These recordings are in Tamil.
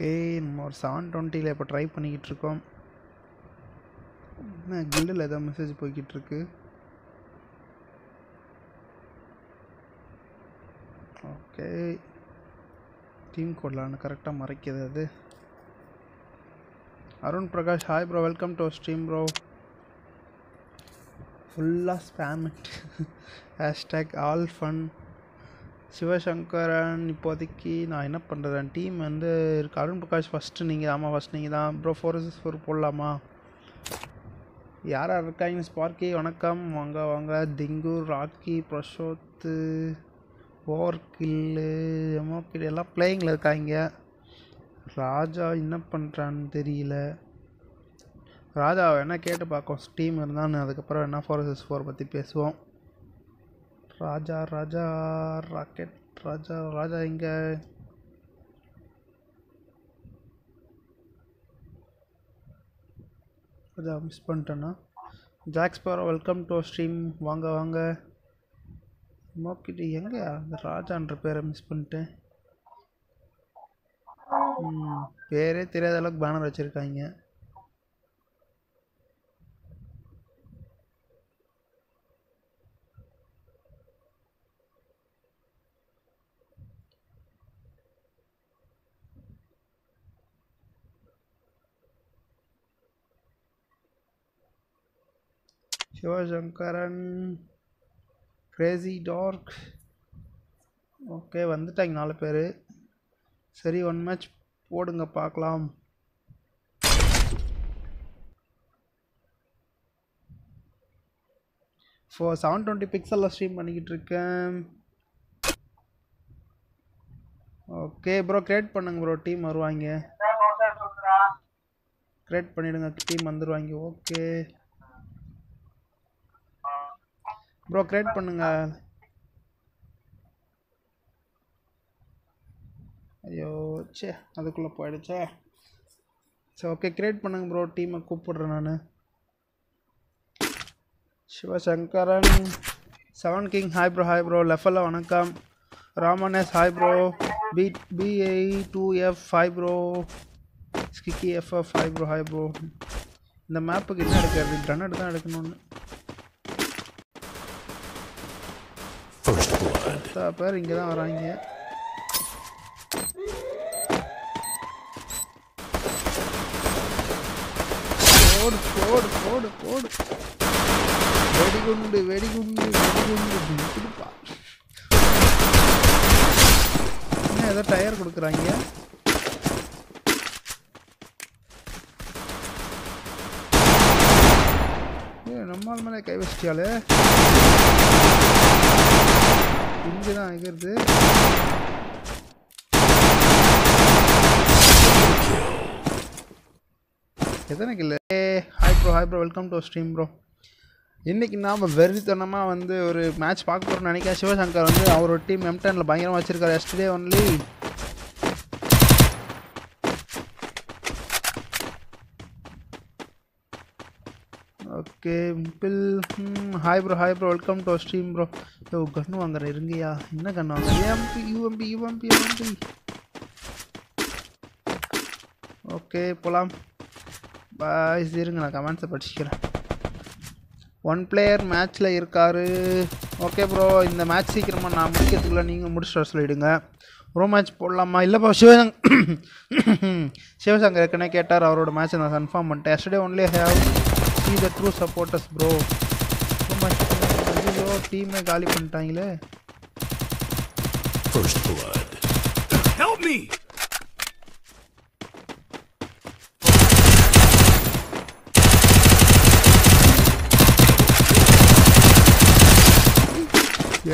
ஓகே நம்ம ஒரு செவன் டுவெண்ட்டியில் இப்போ ட்ரை பண்ணிக்கிட்டு இருக்கோம் என்ன கில்டில் ஏதோ மெசேஜ் போய்கிட்டு இருக்கு ஓகே டீம் கோடலான்னு கரெக்டாக மறைக்கிறது அது Arun Prakash hi bro welcome to stream bro ஃபுல்லாக ஸ்பேமெண்ட் ஹேஷ்டேக் ஆல் ஃபன் சிவசங்கரன் இப்போதைக்கு நான் என்ன பண்ணுறேன் டீம் வந்து இருக்கு அருண் பிரகாஷ் ஃபஸ்ட்டு நீங்கள் ஆமாம் ஃபஸ்ட் நீங்கள் தான் ப்ரோ ஃபோர் ஃபோர் போடலாமா யார் யார் இருக்காங்க ஸ்பார்க்கி வணக்கம் வாங்க வாங்க திங்கு ராக்கி பிரசோத்து ஓவர் கில்லு எமோக்கில் எல்லாம் பிளேயிங்கில் இருக்காங்க ராஜா என்ன பண்ணுறான்னு தெரியல ராஜா வேணால் கேட்டு பார்க்கோம் டீம் இருந்தான்னு அதுக்கப்புறம் என்ன ஃபோர் சிக்ஸ் ஃபோர் பற்றி பேசுவோம் ராஜா ராஜா ராக்கெட் ராஜா ராஜா எங்கே ராஜா மிஸ் பண்ணிட்டேன்னா பார் வெல்கம் டு ஸ்ட்ரீம் வாங்க வாங்க மோக்கிட்டு எங்கே அந்த ராஜான்ற பேரை மிஸ் பண்ணிட்டேன் பேரே தெரியாத அளவுக்கு பேனர் வச்சுருக்காங்க சிவசங்கரன் கிரேசி டார்க் ஓகே வந்துட்டாங்க நாலு பேர் சரி ஒன் மேட்ச் போடுங்க பார்க்கலாம் ஸோ செவன் டுவெண்ட்டி பிக்சலில் ஸ்ட்ரீம் பண்ணிக்கிட்டு இருக்கேன் ஓகே ப்ரோ கிரியேட் பண்ணுங்க ப்ரோ டீம் வருவாங்க கிரியேட் பண்ணிவிடுங்க டீம் வந்துடுவாங்க ஓகே ப்ரோ கிரியேட் பண்ணுங்க ஐயோ சே அதுக்குள்ளே போயிடுச்சே சரி ஓகே கிரியேட் பண்ணுங்க ப்ரோ டீமை கூப்பிடுறேன் நான் Sivasankaran seven king hi bro hi bro லெஃபலா வணக்கம் ராமனேஸ் hi bro P PA two F hi bro ஸ்கிக்கி FF hi bro hi bro இந்த மேப்புக்கு என்ன எடுக்கிறது கிரனட் தான் எடுக்கணும்னு பார்த்தா பேர் இங்கே தான் வராங்க போடு போடு போடு போடு வெடிகுண்டு வெடிகுண்டு வெடிகுண்டு கொடுப்பா என்ன ஏதோ டயர் கொடுக்குறாங்க நம்மால் மேலே கை வச்சிட்டாலே இங்கே தான் ஆகிறது எத்தனை இல்லை hi bro hi bro welcome to stream bro இன்றைக்கி நாம் வெறித்தனமாக வந்து ஒரு மேட்ச் பார்க்க போகிறோம்னு நினைக்கிறேன் சிவசங்கர் வந்து அவரோட டீம் எம்டனில் பயங்கரமாக வச்சுருக்காரு எஸ்டே ஒன்லி ஓகே பில் hi bro hi bro welcome to stream bro ஓ கன்று வாங்குறேன் இருங்கயா என்ன கன்று வாங்குறேன் AMP UMP UMP UMP okay போகலாம் பாய்ஸ் இருங்க நான் கமெண்ட்ஸை படிச்சுக்கிறேன் ஒன் பிளேயர் மேட்ச்சில் இருக்கார் ஓகே ப்ரோ இந்த மேட்ச் சீக்கிரமாக நான் முடிக்கிறதுக்குள்ள நீங்கள் முடிச்சுட்டு வர சொல்லிவிடுங்க ப்ரோ மேட்ச் போடலாமா இல்லைப்பா சிவசங் சிவசங்கர் ஏற்கனவே கேட்டார் அவரோட மேட்ச் நான் கன்ஃபார்ம் பண்ணிட்டேன் எஸ்டே only have see the true supporters bro ஐயோ டீமே காலி பண்ணிட்டாங்களே First blood. Help me!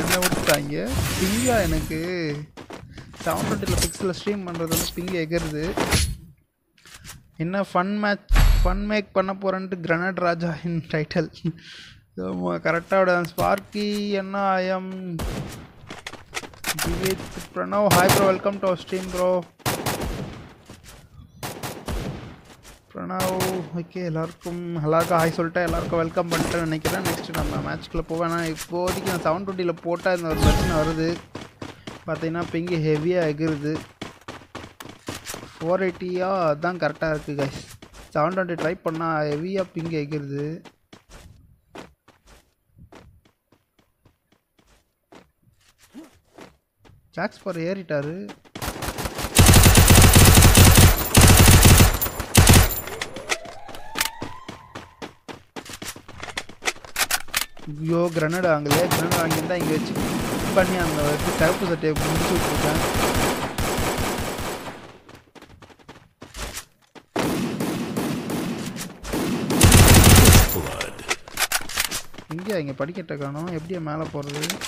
என்ன விட்டுட்டாங்க பிங்கா எனக்கு செவன் டுவெண்ட்டியில் பிக்ஸில் ஸ்ட்ரீம் பண்ணுறது வந்து பிங்கு எகிறது என்ன ஃபன் மேட்ச் ஃபன் மேக் பண்ண போகிறேன்ட்டு கிரனட் ராஜா இன் டைட்டில் கரெக்டாக விட ஸ்பார்க்கி என்ன I am with Pranav hi bro welcome to stream bro Pranav okay எல்லாருக்கும் எல்லாருக்கும் ஹாய் சொல்லிட்டேன் எல்லாருக்கும் வெல்கம் பண்ணிட்டேன்னு நினைக்கிறேன் நெக்ஸ்ட்டு நம்ம மேட்ச்க்குள்ளே போவேன் ஆனால் இப்போதைக்கு நான் செவன் டுவெண்ட்டியில் போட்டால் இந்த ஒரு பிரச்சனை வருது பார்த்தீங்கன்னா பிங்கு ஹெவியாக எகிருது ஃபோர் எயிட்டியாக அதுதான் கரெக்டாக இருக்குது கைஸ் செவன் டுவெண்ட்டி ட்ரை பண்ணால் ஹெவியாக பிங் ஜாக்ஸ் ஜாக்ஸ்பர் ஏறிட்டாரு ஐயோ கிரனடா அங்கேயே கிரனடா இருந்தால் இங்கே வச்சு பண்ணி அந்த கருப்பு சட்டையை முடிச்சு விட்டுருக்கேன் எங்கேயா இங்கே படிக்கட்ட காணும் எப்படியா மேலே போகிறது இருக்கா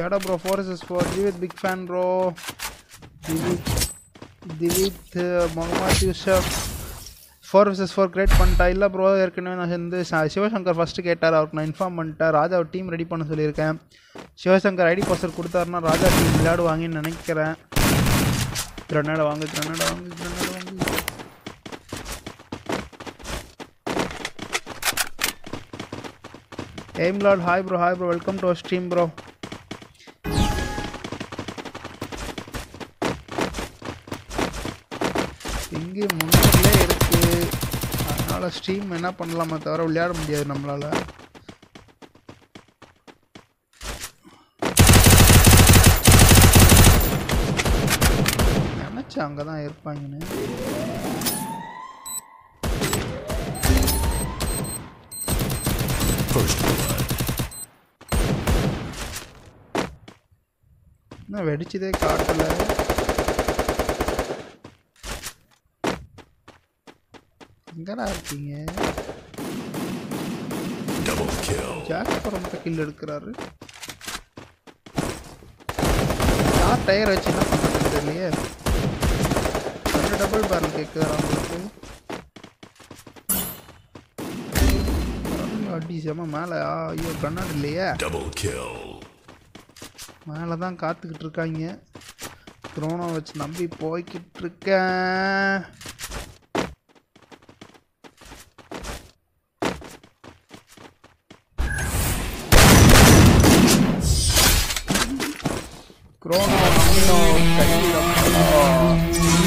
Shadow bro four S four Divith big fan bro Divith Divith Mohammed Yusuf four versus four create பண்ணிட்டா இல்லை ப்ரோ ஏற்கனவே நான் வந்து சிவசங்கர் ஃபஸ்ட்டு கேட்டார் அவருக்கு நான் இன்ஃபார்ம் பண்ணிட்டேன் அவர் டீம் ரெடி பண்ண சொல்லியிருக்கேன் சிவசங்கர் ஐடி பாஸ்வேர்ட் கொடுத்தாருன்னா ராஜா டீம் விளையாடுவாங்கன்னு நினைக்கிறேன் கிரனேடை வாங்க கிரனேடை வாங்க கிரனேடை வாங்க Aim Lord hi bro hi bro welcome to stream bro இங்கே முன்னாடியே இருக்குது அதனால் ஸ்ட்ரீம் என்ன பண்ணலாமே தவிர விளையாட முடியாது நம்மளால் நினச்சேன் அங்கே தான் இருப்பாங்கன்னு என்ன வெடிச்சதே காட்டலை எங்கடா இருக்கீங்க ஜாக் கில் எடுக்கிறாரு யார் டயர் வச்சு என்ன பண்ணுறது தெரியலையே டபுள் பேரல் கேட்குதா அவங்களுக்கு அடி செம மேலே ஐயோ கண்ணாடி இல்லையா மேலே தான் காத்துக்கிட்டு இருக்காங்க த்ரோனை வச்சு நம்பி போய்கிட்டு இருக்கேன்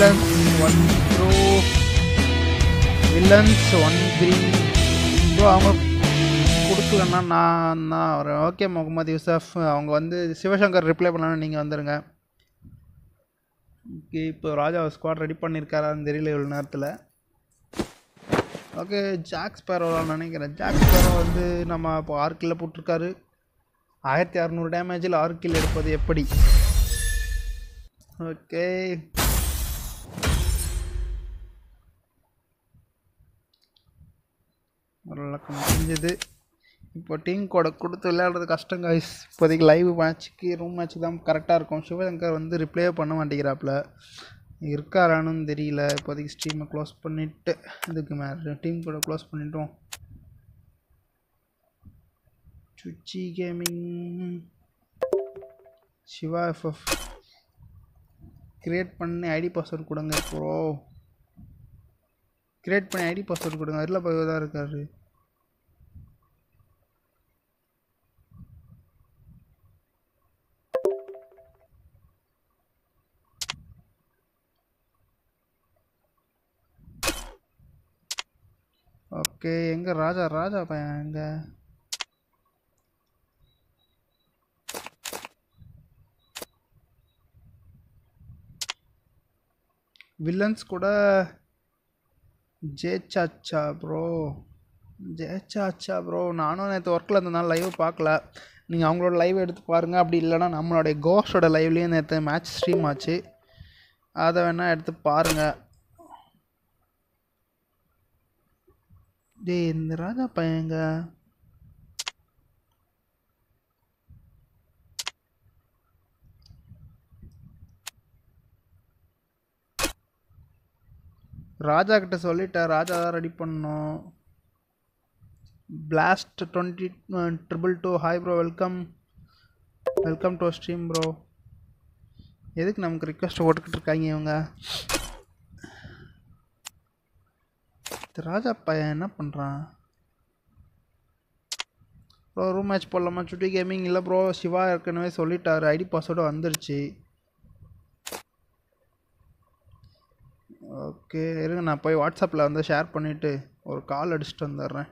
Villains one bro Villains one three bro அவங்க கொடுக்கலன்னா நான் நான் வரேன் ஓகே முகமது யூசஃப் அவங்க வந்து சிவசங்கர் ரிப்ளை பண்ணலான்னு நீங்கள் வந்துடுங்க ஓகே இப்போ ராஜா ஸ்குவாட் ரெடி பண்ணியிருக்காரான்னு தெரியல இவ்வளோ நேரத்தில் ஓகே ஜாக்ஸ் ஸ்பேரோலாம் நினைக்கிறேன் ஜாக்ஸ் ஸ்பேரோ வந்து நம்ம இப்போ ஆர்கில் போட்டிருக்காரு ஆயிரத்தி அறநூறு டேமேஜில் ஆர்கில் எடுப்பது எப்படி ஓகே ஒரு விளக்கம் முடிஞ்சது இப்போ டீம் கூட கொடுத்து விளையாடுறது கஷ்டம் காய்ஸ் இப்போதைக்கு லைவ் மேட்ச்சுக்கு ரூம் மேட்ச்சுக்கு தான் கரெக்டாக இருக்கும் சிவசங்கர் வந்து ரிப்ளே பண்ண மாட்டேங்கிறாப்புல இருக்காரானும் தெரியல இப்போதைக்கு ஸ்ட்ரீமை க்ளோஸ் பண்ணிவிட்டு இதுக்கு மேலே டீம் கூட க்ளோஸ் பண்ணிட்டோம் Suchi gaming Siva FF create பண்ணி ஐடி பாஸ்வேர்டு கொடுங்க ப்ரோ கிரியேட் பண்ணி ஐடி பாஸ்வேர்டு கொடுங்க அதில் போய் தான் இருக்காரு ஓகே எங்கே ராஜா ராஜா பையன் எங்கே வில்லன்ஸ் கூட ஜேச்சாச்சா ப்ரோ ஜேச்சாச்சா ப்ரோ நானும் நேற்று ஒர்க்கில் நாள் லைவ் பார்க்கல நீங்கள் அவங்களோட லைவ் எடுத்து பாருங்கள் அப்படி இல்லைனா நம்மளுடைய கோஷோட லைவ்லேயும் நேற்று மேட்ச் ஸ்ட்ரீம் ஆச்சு அதை வேணால் எடுத்து பாருங்கள் டேய் இந்த ராஜா பையங்க ராஜா கிட்ட சொல்லிட்டேன் ராஜா தான் ரெடி பண்ணும் blast twenty triple two hi bro welcome welcome to stream bro எதுக்கு நமக்கு ரிக்வெஸ்ட் போட்டுக்கிட்டு இருக்காங்க இவங்க இந்த ராஜா பையன் என்ன பண்ணுறான் ப்ரோ ரூம் மேட்ச் போடலாமா சுட்டி கேமிங் இல்லை ப்ரோ சிவா இருக்கனவே சொல்லிட்டாரு ஐடி பாஸ்வேர்டு வந்துருச்சு ஓகே இருங்க நான் போய் வாட்ஸ்அப்பில் வந்து ஷேர் பண்ணிவிட்டு ஒரு கால் அடிச்சுட்டு வந்துடுறேன்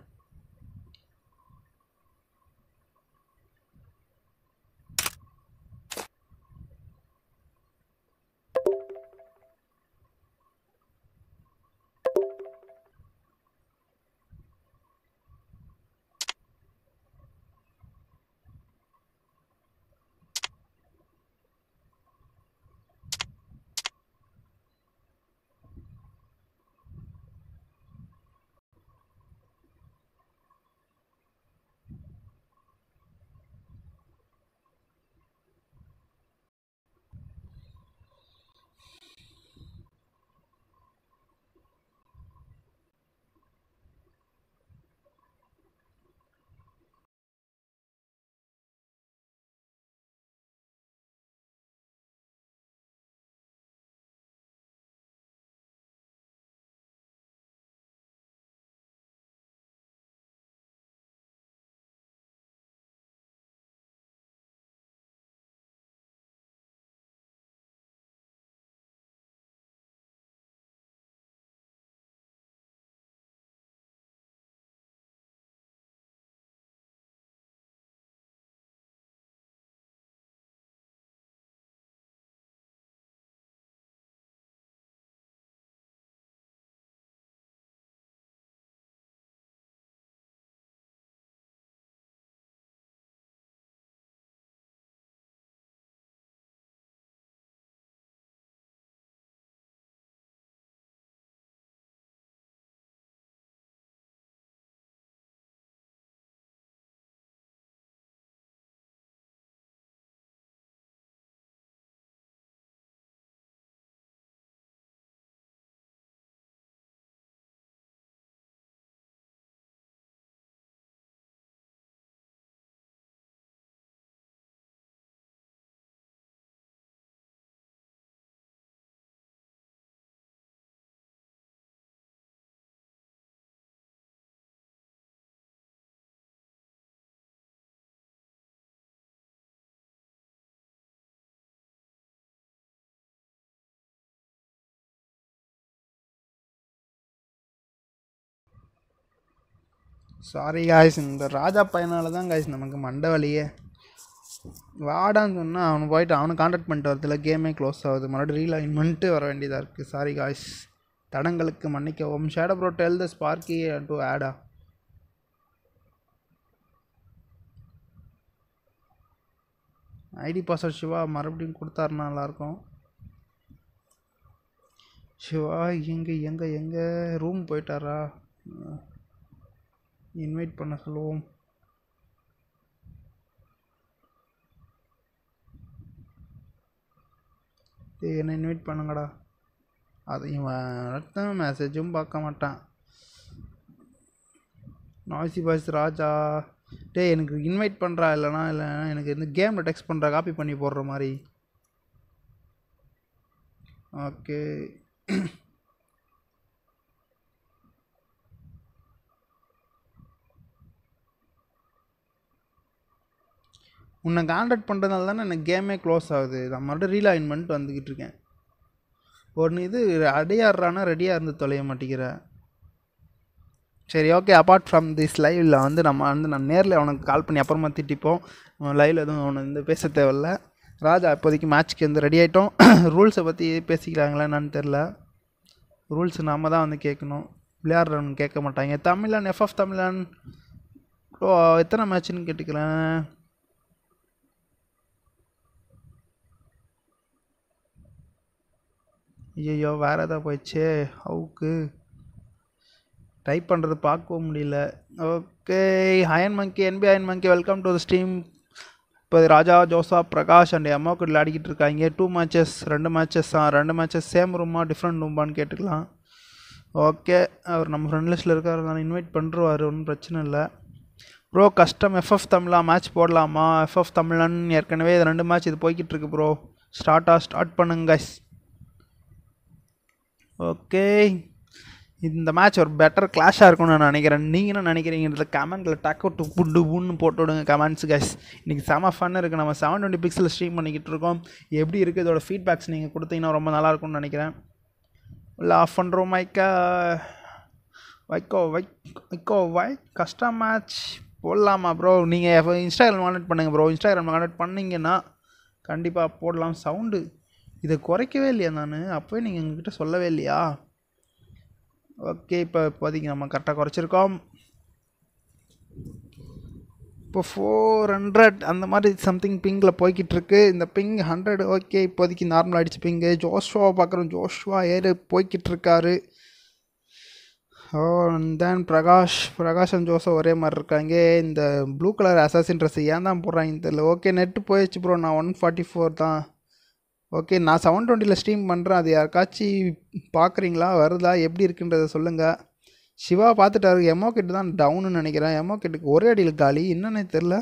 சாரி காய்ஸ் இந்த ராஜா பையனால் தான் காய்ஸ் நமக்கு மண்டை வழியே வாடான்னு சொன்னால் அவன் போயிட்டு அவனை காண்டாக்ட் பண்ணிட்டு வரதில்ல கேமே க்ளோஸ் ஆகுது மறுபடியும் ரீலாயின் பண்ணிட்டு வர வேண்டியதாக இருக்குது சாரி காய்ஸ் தடங்களுக்கு மன்னிக்கவும் Shadow bro tell the Sparky to ஆடா ஐடி பாஸ்வேர்ட் சிவா மறுபடியும் கொடுத்தாருனா நல்லாயிருக்கும் சிவா எங்கே எங்கே எங்கே ரூம் போயிட்டாரா இன்வைட் பண்ண சொல்லுவோம் என்ன இன்வைட் பண்ணுங்கடா அது இவன் மெசேஜும் பார்க்க மாட்டான் நாய்ஸி பாய்ஸ் ராஜா டே எனக்கு இன்வைட் பண்ணுறா இல்லைனா இல்லைனா எனக்கு வந்து கேமில் டெக்ஸ்ட் பண்ணுறா காப்பி பண்ணி போடுற மாதிரி ஓகே உன்னை காண்டாக்ட் பண்ணுறதுனால தானே எனக்கு கேமே க்ளோஸ் ஆகுது நான் மறுபடியும் ரீலாயின்மெண்ட் வந்துக்கிட்டு இருக்கேன் ஒன்று இது அடையாடுறானா ரெடியாக இருந்து தொலைய மாட்டேங்கிற சரி ஓகே அப்பார்ட் ஃப்ரம் திஸ் லைவில் வந்து நம்ம வந்து நான் நேரில் அவனுக்கு கால் பண்ணி அப்புறமா திட்டிப்போம் லைவில் எதுவும் அவனை வந்து பேச தேவையில்ல ராஜா இப்போதைக்கு மேட்ச்க்கு வந்து ரெடி ஆகிட்டோம் ரூல்ஸை பற்றி பேசிக்கிறாங்களா என்னன்னு தெரில ரூல்ஸ் நம்ம தான் வந்து கேட்கணும் விளையாடுறவங்க கேட்க மாட்டாங்க தமிழன் எஃப்எஃப் தமிழன் எத்தனை மேட்ச்சுன்னு கேட்டுக்கிறேன் ஐயையோ வேறு எதாவது போயிடுச்சே அவுக்கு டைப் பண்ணுறது பார்க்கவும் முடியல ஓகே ஹயன் மங்கி என்பி ஹயன் monkey welcome to the stream இப்போ ராஜா ஜோசா பிரகாஷ் அண்ட் எம்மா கூட விளையாடிக்கிட்டு இருக்காங்க டூ மேட்சஸ் ரெண்டு மேட்சஸ் தான் ரெண்டு மேட்சஸ் சேம் ரூமா டிஃப்ரெண்ட் ரூமான்னு கேட்டுக்கலாம் ஓகே அவர் நம்ம ஃப்ரெண்ட் லிஸ்ட்டில் இருக்கார் நான் இன்வைட் பண்ணுருவார் ஒன்றும் பிரச்சனை இல்லை ப்ரோ கஷ்டம் எஃப்எஃப் தமிழா மேட்ச் போடலாமா எஃப்எஃப் தமிழன் ஏற்கனவே இது ரெண்டு மேட்ச் இது போய்கிட்டு இருக்கு ப்ரோ ஸ்டார்ட்டாக ஸ்டார்ட் பண்ணுங்க ஓகே இந்த மேட்ச் ஒரு பெட்டர் கிளாஷாக இருக்கும்னு நான் நினைக்கிறேன் நீங்கள் என்ன நினைக்கிறீங்கன்றது கமெண்ட்டில் டக்கு டு புட்டு புன்னு போட்டு விடுங்க கமெண்ட்ஸ் கைஸ் இன்றைக்கி செம ஃபன் இருக்குது நம்ம செவன் டுவெண்ட்டி பிக்சல் ஸ்ட்ரீம் பண்ணிக்கிட்டு இருக்கோம் எப்படி இருக்குது இதோட ஃபீட்பேக்ஸ் நீங்கள் கொடுத்தீங்கன்னா ரொம்ப நல்லாயிருக்கும்னு நினைக்கிறேன் இல்லை ஆஃப் பண்ணுறோம் மைக்கா வைக்கோ வைக் வைக்கோ வை கஷ்டம் மேட்ச் போடலாமா ப்ரோ நீங்கள் இன்ஸ்டாகிராம் கான்டெக்ட் பண்ணுங்கள் ப்ரோ இன்ஸ்டாகிராமில் கான்டெக்ட் பண்ணிங்கன்னா கண்டிப்பாக போடலாம் சவுண்டு இதை குறைக்கவே இல்லையா நான் அப்போவே நீங்கள் எங்ககிட்ட சொல்லவே இல்லையா ஓகே இப்போ இப்போதைக்கு நம்ம கரெக்டாக குறைச்சிருக்கோம் இப்போ ஃபோர் ஹண்ட்ரட் அந்த மாதிரி சம்திங் பிங்கில் போய்கிட்டு இருக்கு இந்த பிங் ஹண்ட்ரட் ஓகே இப்போதைக்கு நார்மல் அடிச்சு பிங்கு ஜோஷ்வா பார்க்குறோம் ஜோஷ்வா ஏறு போய்கிட்டு இருக்காரு oh then Prakash Prakash and ஜோசோ ஒரே மாதிரி இருக்காங்க இந்த ப்ளூ கலர் அசாசின் ட்ரெஸ் ஏன் தான் போடுறாங்க தெரியல ஓகே நெட்டு போயிடுச்சு ப்ரோ நான் ஒன் ஃபார்ட்டி ஃபோர் தான் ஓகே நான் செவன் டுவெண்ட்டியில் ஸ்ட்ரீம் பண்ணுறேன் அது யாருக்காச்சும் பார்க்குறீங்களா வருதா எப்படி இருக்குன்றத சொல்லுங்கள் சிவா பார்த்துட்டாரு எமோ கெட்டு தான் டவுன்னு நினைக்கிறேன் எமோ கிட்டுக்கு ஒரே அடியில் காலி என்னென்னே தெரில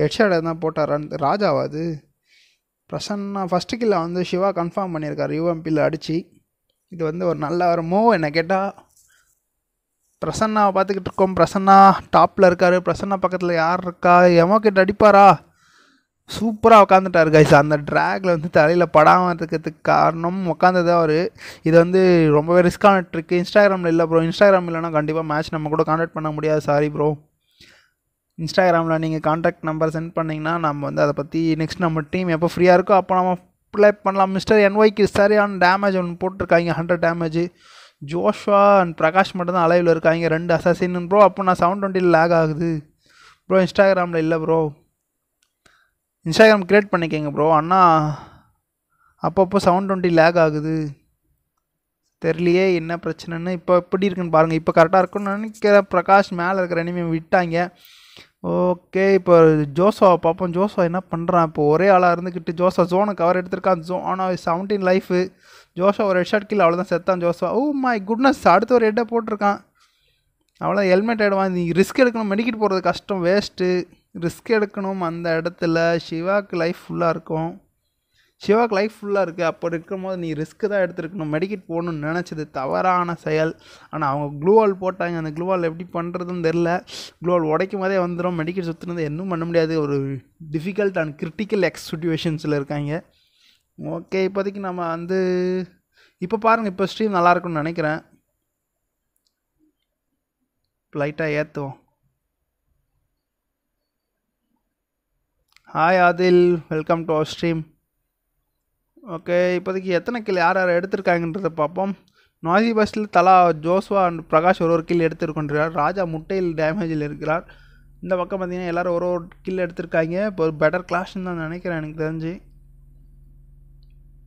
ஹெட்ஷாட் தான் போட்டாரான்னு அது பிரசன்னா ஃபஸ்ட்டு கில்ல வந்து சிவா கன்ஃபார்ம் பண்ணியிருக்காரு யூஎம்பியில் அடித்து இது வந்து ஒரு நல்ல ஒரு மூவ் என்னை கேட்டால் பிரசன்னாவை பார்த்துக்கிட்டு இருக்கோம் பிரசன்னா டாப்பில் இருக்கார் பிரசன்னா பக்கத்தில் யார் இருக்கா எமோ கிட்ட அடிப்பாரா சூப்பராக உட்காந்துட்டார் கைஸ் அந்த ட்ராகில் வந்து தலையில் படாமல் இருக்கிறதுக்கு காரணம் உட்காந்தது அவர் இது வந்து ரொம்பவே ரிஸ்க்கான ட்ரிக் இன்ஸ்டாகிராமில் இல்லை ப்ரோ இன்ஸ்டாகிராம் இல்லைனா கண்டிப்பாக மேட்ச் நம்ம கூட காண்டாக்ட் பண்ண முடியாது சாரி ப்ரோ இன்ஸ்டாகிராமில் நீங்கள் கான்டாக்ட் நம்பர் சென்ட் பண்ணிங்கன்னா நம்ம வந்து அதை பற்றி நெக்ஸ்ட் நம்ம டீம் எப்போ ஃப்ரீயாக இருக்கோ அப்போ நம்ம அப்ளை பண்ணலாம் மிஸ்டர் என்ஒய்க்கு சரியான டேமேஜ் ஒன்று போட்டிருக்காங்க hundred damage Joshua and Prakash மட்டும்தான் அலைவில் இருக்காங்க ரெண்டு அசாசின்னு ப்ரோ அப்போ நான் செவன் டுவெண்ட்டியில் லேக் ஆகுது ப்ரோ இன்ஸ்டாகிராமில் இல்லை ப்ரோ இன்ஸ்டாகிராம் க்ரியேட் பண்ணிக்கங்க ப்ரோ அண்ணா அப்பப்போ செவன் டுவெண்ட்டி லேக் ஆகுது தெரியலையே என்ன பிரச்சனைன்னு இப்போ எப்படி இருக்குன்னு பாருங்கள் இப்போ கரெக்டாக இருக்குன்னு நினைக்கிறேன் பிரகாஷ் மேலே இருக்கிற இனிமேல் விட்டாங்க ஓகே இப்போ ஜோசோவை பார்ப்போம் ஜோசோ என்ன பண்ணுறான் இப்போ ஒரே ஆளாக இருந்துக்கிட்டு ஜோசோ ஜோனை கவர் எடுத்திருக்கான் ஜோ ஆனால் செவன்டீன் லைஃபு ஜோசோ ஒரு ஹெட் கீழே அவ்வளோதான் செத்தான் ஜோசோ ஓ oh மை குட்னஸ் அடுத்த ஒரு ஹெட்டை போட்டிருக்கான் அவ்வளோ ஹெல்மெட் ஆகிடுவான் நீ ரிஸ்க் எடுக்கணும் மெடிக்கிட்டு போகிறது கஷ்டம் வேஸ்ட்டு ரிஸ்க் எடுக்கணும் அந்த இடத்துல ஷிவாக்கு லைஃப் ஃபுல்லாக இருக்கும் சிவாவுக்கு லைஃப் ஃபுல்லாக இருக்குது அப்போ இருக்கும்போது நீ ரிஸ்க்கு தான் எடுத்துருக்கணும் மெடிக்கெட் போகணும்னு நினச்சது தவறான செயல் ஆனால் அவங்க குளூவால் போட்டாங்க அந்த குளூவால் எப்படி பண்ணுறதுன்னு தெரில குளூவால் உடைக்கும் போதே வந்துடும் மெடிக்கெட் சுற்றுனது இன்னும் பண்ண முடியாது ஒரு டிஃபிகல்ட் அண்ட் கிரிட்டிக்கல் எக்ஸ் சுச்சுவேஷன்ஸில் இருக்காங்க ஓகே இப்போதைக்கு நம்ம வந்து இப்போ பாருங்கள் இப்போ ஸ்ட்ரீம் நல்லாயிருக்குன்னு நினைக்கிறேன் லைட்டாக ஏற்றுவோம் hi Adil welcome to our stream okay இப்போதைக்கு எத்தனை கில் யார் யார் எடுத்திருக்காங்கன்றத பார்ப்போம் நாசி பஸ்டில் தலா ஜோஸ்வா அண்ட் பிரகாஷ் ஒரு ஒரு கில் எடுத்துருக்கின்றார் ராஜா முட்டையில் டேமேஜில் இருக்கிறார் இந்த பக்கம் பார்த்திங்கன்னா எல்லோரும் ஒரு ஒரு கில் எடுத்திருக்காங்க இப்போ ஒரு பெட்டர் கிளாஸ்ன்னு தான் நினைக்கிறேன் எனக்கு தெரிஞ்சு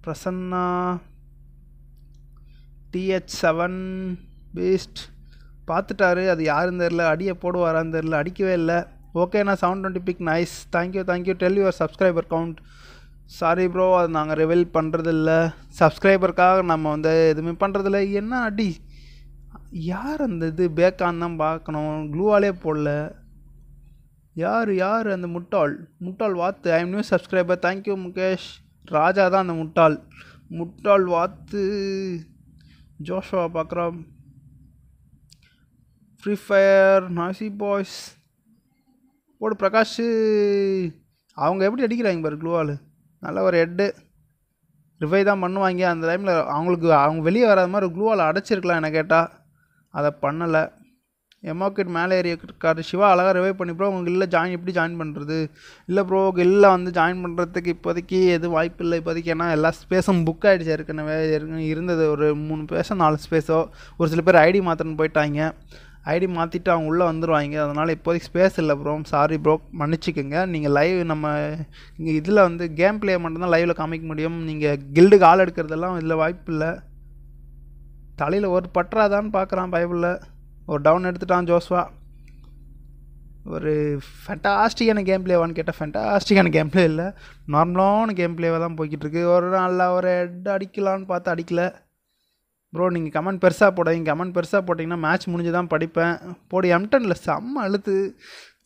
பிரசன்னா டிஹெச் செவன் பீஸ்ட் பார்த்துட்டாரு அது யாருன்னு தெரில அடியை போடுவாரான்னு தெரில அடிக்கவே இல்லை ஓகேண்ணா seven twenty big nice thank you thank you tell your subscriber count sorry bro அது நாங்கள் ரிவீல் பண்ணுறதில்ல சப்ஸ்கிரைபருக்காக நம்ம வந்து எதுவுமே பண்ணுறதில்ல என்ன அடி யார் அந்த இது பேக்கான் தான் பார்க்கணும் க்ளூவாலே போடல யார் யார் அந்த முட்டாள் முட்டாள் வாத்து I am new subscriber thank you Mukesh Raja தான் அந்த முட்டாள் முட்டாள் வாத்து ஜோஷுவா பார்க்குறோம் ஃப்ரீ ஃபயர் நாசி பாய்ஸ் போடு பிரகாஷ் அவங்க எப்படி அடிக்கிறாங்க பாரு க்ளூவால் நல்ல ஒரு ஹெட்டு ரிவை தான் பண்ணுவாங்க அந்த டைமில் அவங்களுக்கு அவங்க வெளியே வராத மாதிரி க்ளூவால் அடைச்சிருக்கலாம் என்னை கேட்டால் அதை பண்ணலை எமோக்கிட் மேலே ஏறியிருக்காரு சிவா அழகாக ரிவை பண்ணி ப்ரோ உங்களுக்கு இல்லை ஜாயின் எப்படி ஜாயின் பண்ணுறது இல்லை ப்ரோ இல்லை வந்து ஜாயின் பண்ணுறதுக்கு இப்போதைக்கு எதுவும் வாய்ப்பு இல்லை இப்போதைக்கு ஏன்னா எல்லா ஸ்பேஸும் புக் ஆகிடுச்சு ஏற்கனவே இருந்தது ஒரு மூணு ஸ்பேஸோ நாலு ஸ்பேஸோ ஒரு சில பேர் ஐடி மாத்திரன்னு போயிட்டாங்க ஐடி மாற்றிட்டு அவங்க உள்ளே வந்துடுவாங்க அதனால் இப்போதைக்கு ஸ்பேஸ் இல்லை ப்ரோ சாரி ப்ரோ மன்னிச்சிக்கோங்க நீங்கள் லைவ் நம்ம இங்கே இதில் வந்து கேம் பிளே மட்டும்தான் லைவில் காமிக்க முடியும் நீங்கள் கில்டுக்கு ஆள் எடுக்கிறதெல்லாம் இதில் வாய்ப்பு இல்லை தலையில் ஒரு பற்றாதான்னு பார்க்குறான் பைபிளில் ஒரு டவுன் எடுத்துட்டான் ஜோஸ்வா ஒரு ஃபென்டாஸ்டிக்கான கேம் பிளேவான்னு கேட்டால் ஃபெண்டாஸ்டிக்கான கேம் பிளே இல்லை நார்மலான கேம் பிளேவாக தான் போய்கிட்டு ஒரு நாளில் ஒரு ஹெட் அடிக்கலான்னு பார்த்து அடிக்கலை ப்ரோ நீங்கள் கமெண்ட் பெருசாக போடாதீங்க கமெண்ட் பெருசாக போட்டிங்கன்னா மேட்ச் முடிஞ்சு தான் படிப்பேன் போடி எம்டனில் செம்ம அழுத்து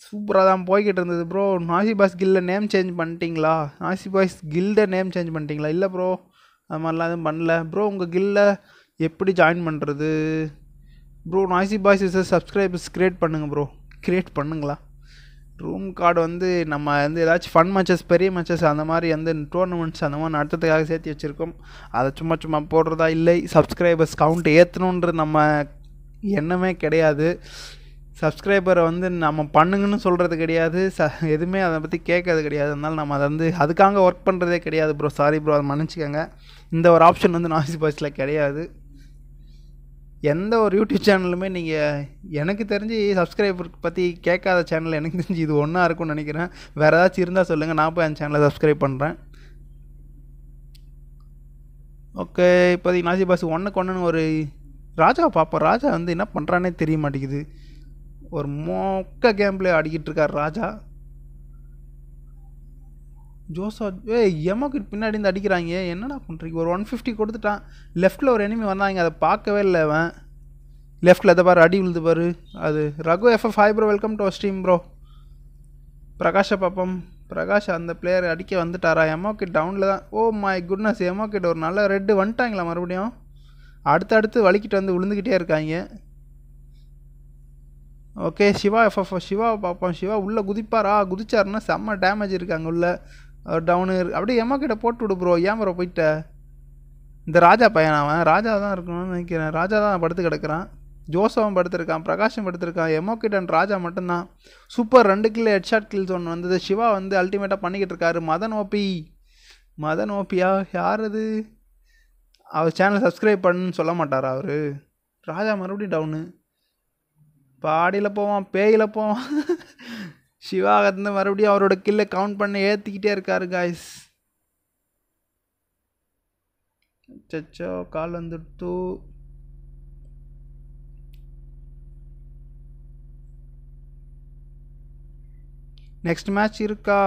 சூப்பராக தான் போய்கிட்டு இருந்தது ப்ரோ நாசி பாஸ் கில்ல நேம் சேஞ்ச் பண்ணிட்டீங்களா நாசி பாய்ஸ் கில்ட நேம் சேஞ்ச் பண்ணிட்டீங்களா இல்லை ப்ரோ அது மாதிரிலாம் எதுவும் பண்ணல ப்ரோ உங்கள் கில்ல எப்படி ஜாயின் பண்ணுறது bro noisy boys subscribers create பண்ணுங்கள் ப்ரோ க்ரியேட் பண்ணுங்களா ரூம் கார்டு வந்து நம்ம வந்து ஏதாச்சும் ஃபன் மேட்சஸ் பெரிய மேட்சஸ் அந்த மாதிரி வந்து டோர்னமெண்ட்ஸ் அந்த மாதிரி நடத்துறதுக்காக சேர்த்து வச்சுருக்கோம் அதை சும்மா சும்மா போடுறதா இல்லை சப்ஸ்கிரைபர்ஸ் கவுண்ட் ஏற்றணுன்ற நம்ம எண்ணமே கிடையாது சப்ஸ்கிரைபரை வந்து நம்ம பண்ணுங்கன்னு சொல்கிறது கிடையாது ச எதுவுமே அதை பற்றி கேட்கறது கிடையாது அதனால் நம்ம அதை வந்து அதுக்காக ஒர்க் பண்ணுறதே கிடையாது ப்ரோ சாரி ப்ரோ அதை மன்னிச்சிக்கோங்க இந்த ஒரு ஆப்ஷன் வந்து நாய்ஸ் பாய்ஸில் கிடையாது எந்த ஒரு யூடியூப் சேனலுமே நீங்கள் எனக்கு தெரிஞ்சு சப்ஸ்கிரைபர் பற்றி கேட்காத சேனல் எனக்கு தெரிஞ்சு இது ஒன்றா இருக்கும்னு நினைக்கிறேன் வேறு ஏதாச்சும் இருந்தால் சொல்லுங்கள் நான் போய் அந்த சேனலை சப்ஸ்கிரைப் பண்ணுறேன் ஓகே இப்போதைக்கு நாசி பாஸ் ஒன்று ஒன்றுன்னு ஒரு ராஜா பார்ப்போம் ராஜா வந்து என்ன பண்ணுறானே தெரிய மாட்டேங்குது ஒரு மொக்க கேம்ப்லேயே ஆடிக்கிட்டு இருக்கார் ராஜா ஜோசா ஏ எமோக்கு பின்னாடி இருந்து அடிக்கிறாங்க என்னடா பண்ணுறீங்க ஒரு ஒன் ஃபிஃப்டி கொடுத்துட்டான் லெஃப்ட்டில் ஒரு எனிமி வந்தாங்க அதை பார்க்கவே இல்லை அவன் லெஃப்ட்டில் அதை பாரு அடி விழுது பாரு அது Raghu FF hi bro welcome to stream bro பிரகாஷை பாப்பம் பிரகாஷ் அந்த பிளேயர் அடிக்க வந்துட்டாரா கிட் டவுனில் தான் ஓ மை குட்னஸ் கிட் ஒரு நல்ல ரெட்டு வந்துட்டாங்களா மறுபடியும் அடுத்தடுத்து வலிக்கிட்டு வந்து விழுந்துக்கிட்டே இருக்காங்க ஓகே சிவா எஃப்எஃப் சிவா பார்ப்போம் சிவா உள்ளே குதிப்பாரா குதிச்சாருன்னா செம்ம டேமேஜ் இருக்காங்க உள்ளே டவுனு அப்படியே எம்மா கிட்ட போட்டு விடு ப்ரோ ஏன் ப்ரோ போயிட்ட இந்த ராஜா பையன் அவன் ராஜா தான் இருக்கணும்னு நினைக்கிறேன் ராஜா தான் படுத்து கிடக்கிறான் ஜோசவன் படுத்திருக்கான் பிரகாஷம் படுத்திருக்கான் எமோக்கிட் அண்ட் ராஜா மட்டும்தான் சூப்பர் ரெண்டு கில் ஹெட்ஷாட் கில்ஸ் ஒன்று வந்தது சிவா வந்து அல்டிமேட்டாக பண்ணிக்கிட்டு இருக்காரு மதன் ஓபி மதன் ஓபியா யார் அது அவர் சேனல் சப்ஸ்கிரைப் பண்ணுன்னு சொல்ல மாட்டாரா அவர் ராஜா மறுபடியும் டவுனு பாடியில் போவான் பேயில் போவான் இருந்து மறுபடியும் அவரோட கில்லை கவுண்ட் பண்ண ஏற்றிக்கிட்டே இருக்காரு காய்ஸ் சச்சோ கால் வந்துடுத்து நெக்ஸ்ட் மேட்ச் இருக்கா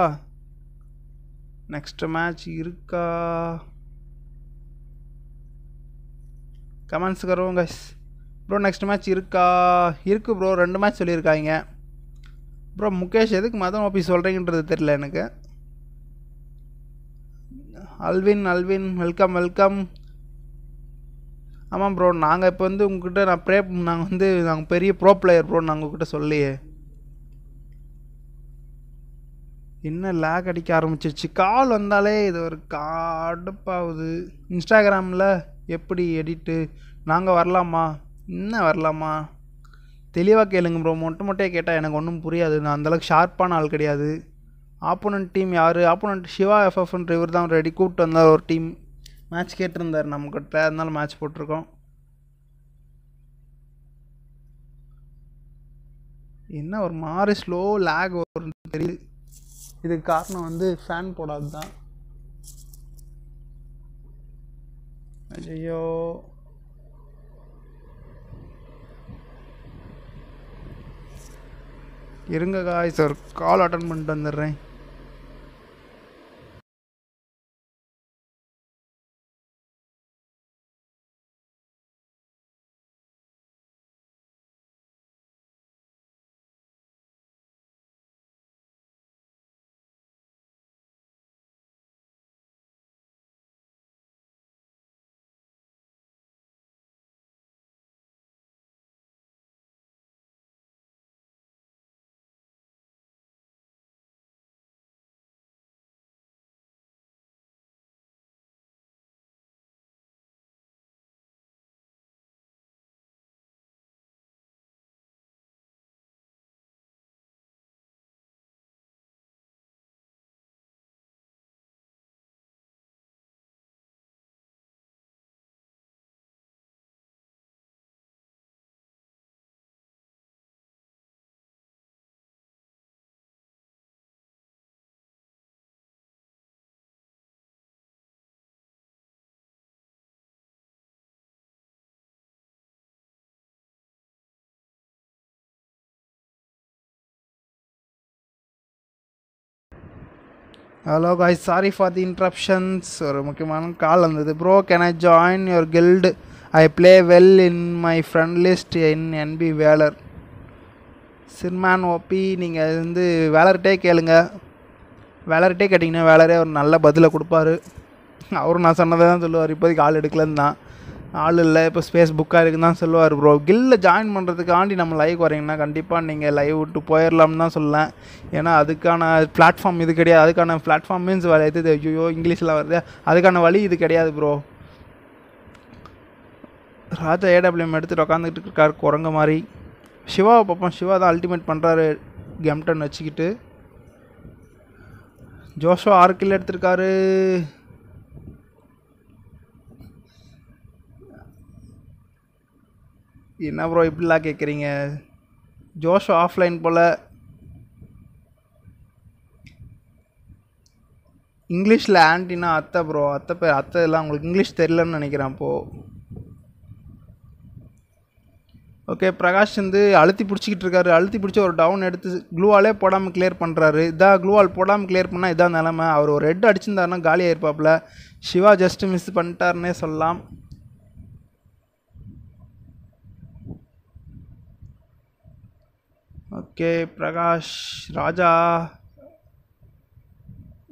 நெக்ஸ்ட் மேட்ச் இருக்கா கமெண்ட்ஸ் கருவோம் கைஸ் ப்ரோ நெக்ஸ்ட் மேட்ச் இருக்கா இருக்கு ப்ரோ ரெண்டு மேட்ச் சொல்லியிருக்காங்க ப்ரோ முகேஷ் எதுக்கு மதன் ஓபி சொல்கிறீங்கன்றது தெரில எனக்கு அல்வின் அல்வின் வெல்கம் வெல்கம் ஆமாம் ப்ரோ நாங்கள் இப்போ வந்து உங்ககிட்ட நான் ப்ரே நாங்கள் வந்து நாங்கள் பெரிய ப்ரோ பிளேயர் ப்ரோ நாங்கள் உங்ககிட்ட சொல்லியே என்ன லேக் அடிக்க ஆரம்பிச்சிருச்சு கால் வந்தாலே இது ஒரு காடுப்பாகுது இன்ஸ்டாகிராமில் எப்படி எடிட்டு நாங்கள் வரலாமா இன்னும் வரலாமா தெளிவாக கேளுங்க ப்ரோ மொட்டை மொட்டையாக கேட்டால் எனக்கு ஒன்றும் புரியாது நான் அந்தளவுக்கு ஷார்ப்பான ஆள் கிடையாது ஆப்போனன்ட் டீம் யார் ஆப்போனன்ட் சிவா எஃப்எஃப்ன்ற இவர் தான் ரெடி கூப்பிட்டு வந்தார் ஒரு டீம் மேட்ச் கேட்டிருந்தார் கிட்ட அதனால மேட்ச் போட்டிருக்கோம் என்ன ஒரு மாதிரி ஸ்லோ லேக் வரும்னு தெரியுது இதுக்கு காரணம் வந்து ஃபேன் போடாது தான் ஐயோ இருங்க காய் சார் கால் அட்டன் பண்ணிட்டு வந்துடுறேன் ஹலோ காய் சாரி ஃபார் தி இன்ட்ரப்ஷன்ஸ் ஒரு முக்கியமான கால் வந்தது bro can I join your guild I play well in my friend list in NB வேலர் சிர்மான் ஓபி நீங்கள் வந்து வேலர்கிட்டே கேளுங்க வேலர்கிட்டே கேட்டிங்கன்னா வேலரே ஒரு நல்ல பதிலை கொடுப்பாரு அவரும் நான் சொன்னதை தான் சொல்லுவார் இப்போதைக்கு ஆள் எடுக்கலன்னு தான் ஆள் இல்லை இப்போ ஸ்பேஸ் புக்காக இருக்குன்னு தான் சொல்லுவார் ப்ரோ கில்லில் ஜாயின் பண்ணுறதுக்காண்டி நம்ம லைவ் வரீங்கன்னா கண்டிப்பாக நீங்கள் லைவ் விட்டு போயிடலாம்னு தான் சொல்லேன் ஏன்னா அதுக்கான பிளாட்ஃபார்ம் இது கிடையாது அதுக்கான பிளாட்ஃபார்ம் மீன்ஸ் வர எது ஐயோ இங்கிலீஷில் வருது அதுக்கான வழி இது கிடையாது ப்ரோ ராஜா ஏடபிள்யூஎம் எடுத்துகிட்டு உட்காந்துக்கிட்டு இருக்கார் குரங்க மாதிரி சிவாவை பார்ப்போம் சிவா தான் அல்டிமேட் பண்ணுறாரு கெம்டன் வச்சுக்கிட்டு ஜோஷோ கில் எடுத்திருக்காரு என்ன ப்ரோ இப்படிலாம் கேட்குறீங்க ஜோஷோ ஆஃப்லைன் போல் இங்கிலீஷில் ஆண்டினா அத்தை ப்ரோ அத்தை பேர் அத்தை எல்லாம் உங்களுக்கு இங்கிலீஷ் தெரிலன்னு நினைக்கிறேன் அப்போது ஓகே பிரகாஷ் வந்து அழுத்தி பிடிச்சிக்கிட்டு இருக்காரு அழுத்தி பிடிச்சி ஒரு டவுன் எடுத்து க்ளூவாலே போடாமல் கிளியர் பண்ணுறாரு இதாக க்ளூவால் போடாமல் கிளியர் பண்ணால் இதான் நிலமை அவர் ஒரு ஹெட் அடிச்சிருந்தாருன்னா காலியாக இருப்பாப்புல சிவா ஜஸ்ட் மிஸ் பண்ணிட்டாருன்னே சொல்லலாம் ஓகே பிரகாஷ் ராஜா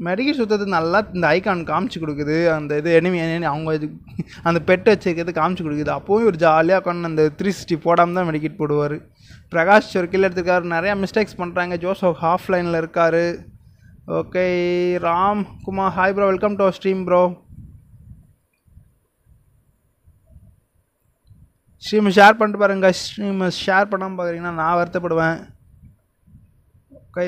மெடிக்கல் சுத்தது நல்லா இந்த ஐகான் காமிச்சு கொடுக்குது அந்த இது எனிமி அவங்க இது அந்த பெட்டை வச்சுருக்கிறது காமிச்சு கொடுக்குது அப்போவும் ஒரு ஜாலியாக உட்காந்து அந்த த்ரீ சிக்ஸ்டி போடாமல் தான் மெடிக்கெட் போடுவார் பிரகாஷ் ஒரு கீழே எடுத்துருக்காரு நிறையா மிஸ்டேக்ஸ் பண்ணுறாங்க ஜோசப் ஹாஃப் லைனில் இருக்கார் okay Ram Kumar hi bro welcome to our stream bro stream share பண்ணிட்டு பாருங்க ஸ்ட்ரீம் ஷேர் பண்ணாமல் பார்க்குறீங்கன்னா நான் வருத்தப்படுவேன்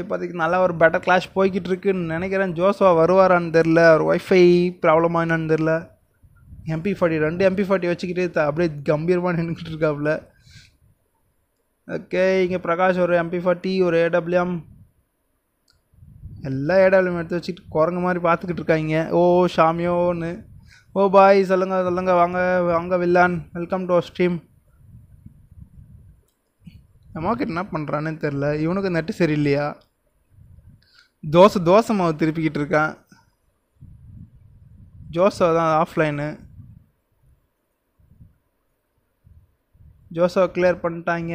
இப்போதைக்கு நல்லா ஒரு பெட்டர் கிளாஸ் போய்கிட்டு இருக்குன்னு நினைக்கிறேன் ஜோசுவா வருவாரான்னு தெரில ஒரு ஒய்ஃபை ப்ராப்ளமாக என்னன்னு தெரில எம்பி ஃபார்ட்டி ரெண்டு எம்பி ஃபார்ட்டி வச்சுக்கிட்டு அப்படியே கம்பீரமாக நின்றுட்டு இருக்காப்புல ஓகே இங்கே பிரகாஷ் ஒரு எம்பி ஃபார்ட்டி ஒரு ஏடபிள்யூஎம் எல்லா ஏடபிள்யூஎம் எடுத்து வச்சுக்கிட்டு குரங்கு மாதிரி பார்த்துக்கிட்டு இருக்காங்க ஓ ஷாமியோன்னு ஓ பாய் சொல்லுங்கள் சொல்லுங்கள் வாங்க வாங்க வில்லான் வெல்கம் டு ஸ்ட்ரீம் இந்த மார்க்கெட் என்ன பண்ணுறான்னு தெரில இவனுக்கு நட்டு சரியில்லையா தோசை தோசை மாவு திருப்பிக்கிட்டு இருக்கான் ஜோசோ தான் ஆஃப்லைனு ஜோசோ கிளியர் பண்ணிட்டாங்க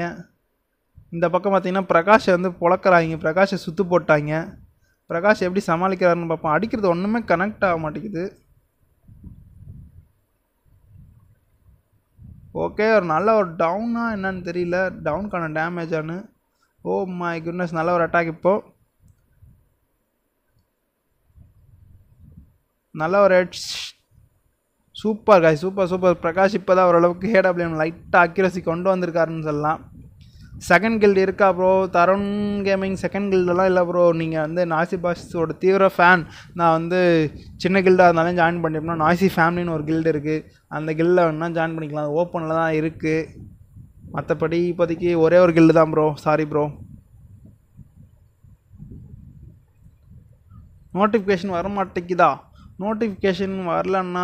இந்த பக்கம் பார்த்திங்கன்னா பிரகாஷை வந்து புழக்கிறாங்க பிரகாஷை சுற்று போட்டாங்க பிரகாஷ் எப்படி சமாளிக்கிறாருன்னு பார்ப்போம் அடிக்கிறது ஒன்றுமே கனெக்ட் ஆக மாட்டேங்குது ஓகே ஒரு நல்ல ஒரு டவுனாக என்னன்னு தெரியல டவுனுக்கான டேமேஜானு ஓ மை குட்னஸ் நல்ல ஒரு அட்டாக் இப்போது நல்ல ஒரு heads super guy super super Prakash இப்போ தான் ஓரளவுக்கு ஹேடபிள்யூ லைட்டாக அக்யூரசி கொண்டு வந்திருக்காருன்னு சொல்லலாம் செகண்ட் கில்டு இருக்கா ப்ரோ தருண் கேமிங் செகண்ட் கில்டெல்லாம் இல்லை ப்ரோ நீங்கள் வந்து நாசி பாஸோட தீவிர ஃபேன் நான் வந்து சின்ன கில்டாக இருந்தாலும் ஜாயின் பண்ணிப்போம் நாசி ஃபேமிலின்னு ஒரு கில்டு இருக்குது அந்த கில்டில் வேணால் ஜாயின் பண்ணிக்கலாம் ஓப்பனில் தான் இருக்குது மற்றபடி இப்போதைக்கு ஒரே ஒரு கில்டு தான் ப்ரோ சாரி ப்ரோ நோட்டிஃபிகேஷன் வர மாட்டேங்குதா நோட்டிஃபிகேஷன் வரலன்னா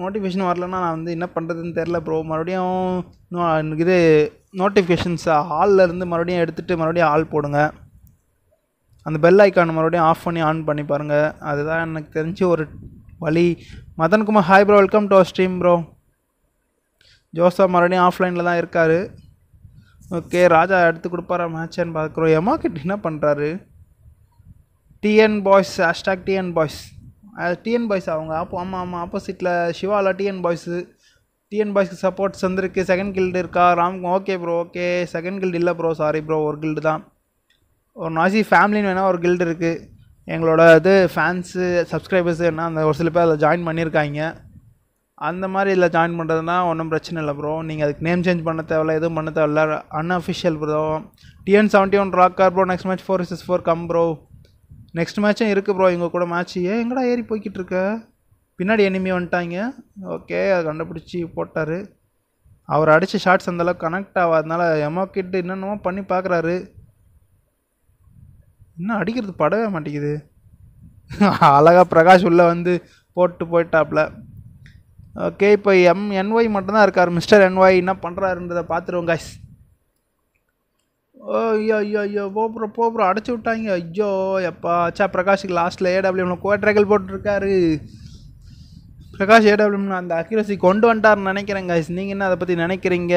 நோட்டிஃபிகேஷன் வரலன்னா நான் வந்து என்ன பண்ணுறதுன்னு தெரில ப்ரோ மறுபடியும் இது நோட்டிஃபிகேஷன்ஸ் ஆலில் இருந்து மறுபடியும் எடுத்துகிட்டு மறுபடியும் ஆல் போடுங்க அந்த பெல் ஐக்கான் மறுபடியும் ஆஃப் பண்ணி ஆன் பண்ணி பாருங்கள் அதுதான் எனக்கு தெரிஞ்சு ஒரு வழி Madankumar hi bro welcome to our stream bro ஜோசா மறுபடியும் ஆஃப்லைனில் தான் இருக்கார் ஓகே ராஜா எடுத்து கொடுப்பாரா மேட்ச்னு பார்க்குறோம் எமா கிட்ட என்ன பண்ணுறாரு TN boys hashtag TN boys TN boys அவங்க அப்போ ஆமாம் ஆமாம் ஆப்போசிட்டில் சிவாவில் டிஎன் பாய்ஸு டிஎன் பாய்ஸ்க்கு சப்போர்ட்ஸ் வந்துருக்கு செகண்ட் கில்டு இருக்கா ராம்கும் okay bro okay second guild இல்லை ப்ரோ சாரி ப்ரோ ஒரு கில்டு தான் ஒரு நாசி ஃபேமிலின்னு வேணால் ஒரு கில்டு இருக்குது எங்களோட இது ஃபேன்ஸு சப்ஸ்கிரைபர்ஸ் என்ன அந்த ஒரு சில பேர் அதில் ஜாயின் பண்ணியிருக்காங்க அந்த மாதிரி இதில் ஜாயின் பண்ணுறதுனா ஒன்றும் பிரச்சனை இல்லை ப்ரோ நீங்கள் அதுக்கு நேம் சேஞ்ச் பண்ண தேவையில்ல எதுவும் பண்ண தேவையில்ல unofficial bro TN seventy one rocker bro next match four six four come bro next மேட்சும் இருக்குது ப்ரோ இவங்க கூட மேட்ச் ஏன் எங்கடா ஏறி போய்கிட்டு இருக்க பின்னாடி எனிமி வந்துட்டாங்க ஓகே அதை கண்டுபிடிச்சி போட்டார் அவர் அடித்த ஷார்ட்ஸ் அந்தளவுக்கு கனெக்ட் ஆகாதனால எமோ கிட்டு என்னென்னமோ பண்ணி பார்க்குறாரு இன்னும் அடிக்கிறது படவே மாட்டேங்குது அழகாக பிரகாஷ் உள்ளே வந்து போட்டு போயிட்டாப்புல ஓகே இப்போ எம் என்ஒய் மட்டும்தான் இருக்கார் மிஸ்டர் என்ஒய் என்ன பண்ணுறாருன்றதை பார்த்துருவோம் காய்ஸ் ஓ ஐயோ ஐயோ ஐயோ போப்புற போப்புற அடைச்சி விட்டாங்க ஐயோ எப்பா அச்சா பிரகாஷுக்கு லாஸ்ட்டில் ஏடபிள்யூம்ல குவாட்ரேக்கல் போட்டிருக்காரு பிரகாஷ் ஏடபிள்யூம்னு அந்த அக்யூரசி கொண்டு வந்துட்டார்னு நினைக்கிறேங்க கைஸ் நீங்கள் என்ன அதை பற்றி நினைக்கிறீங்க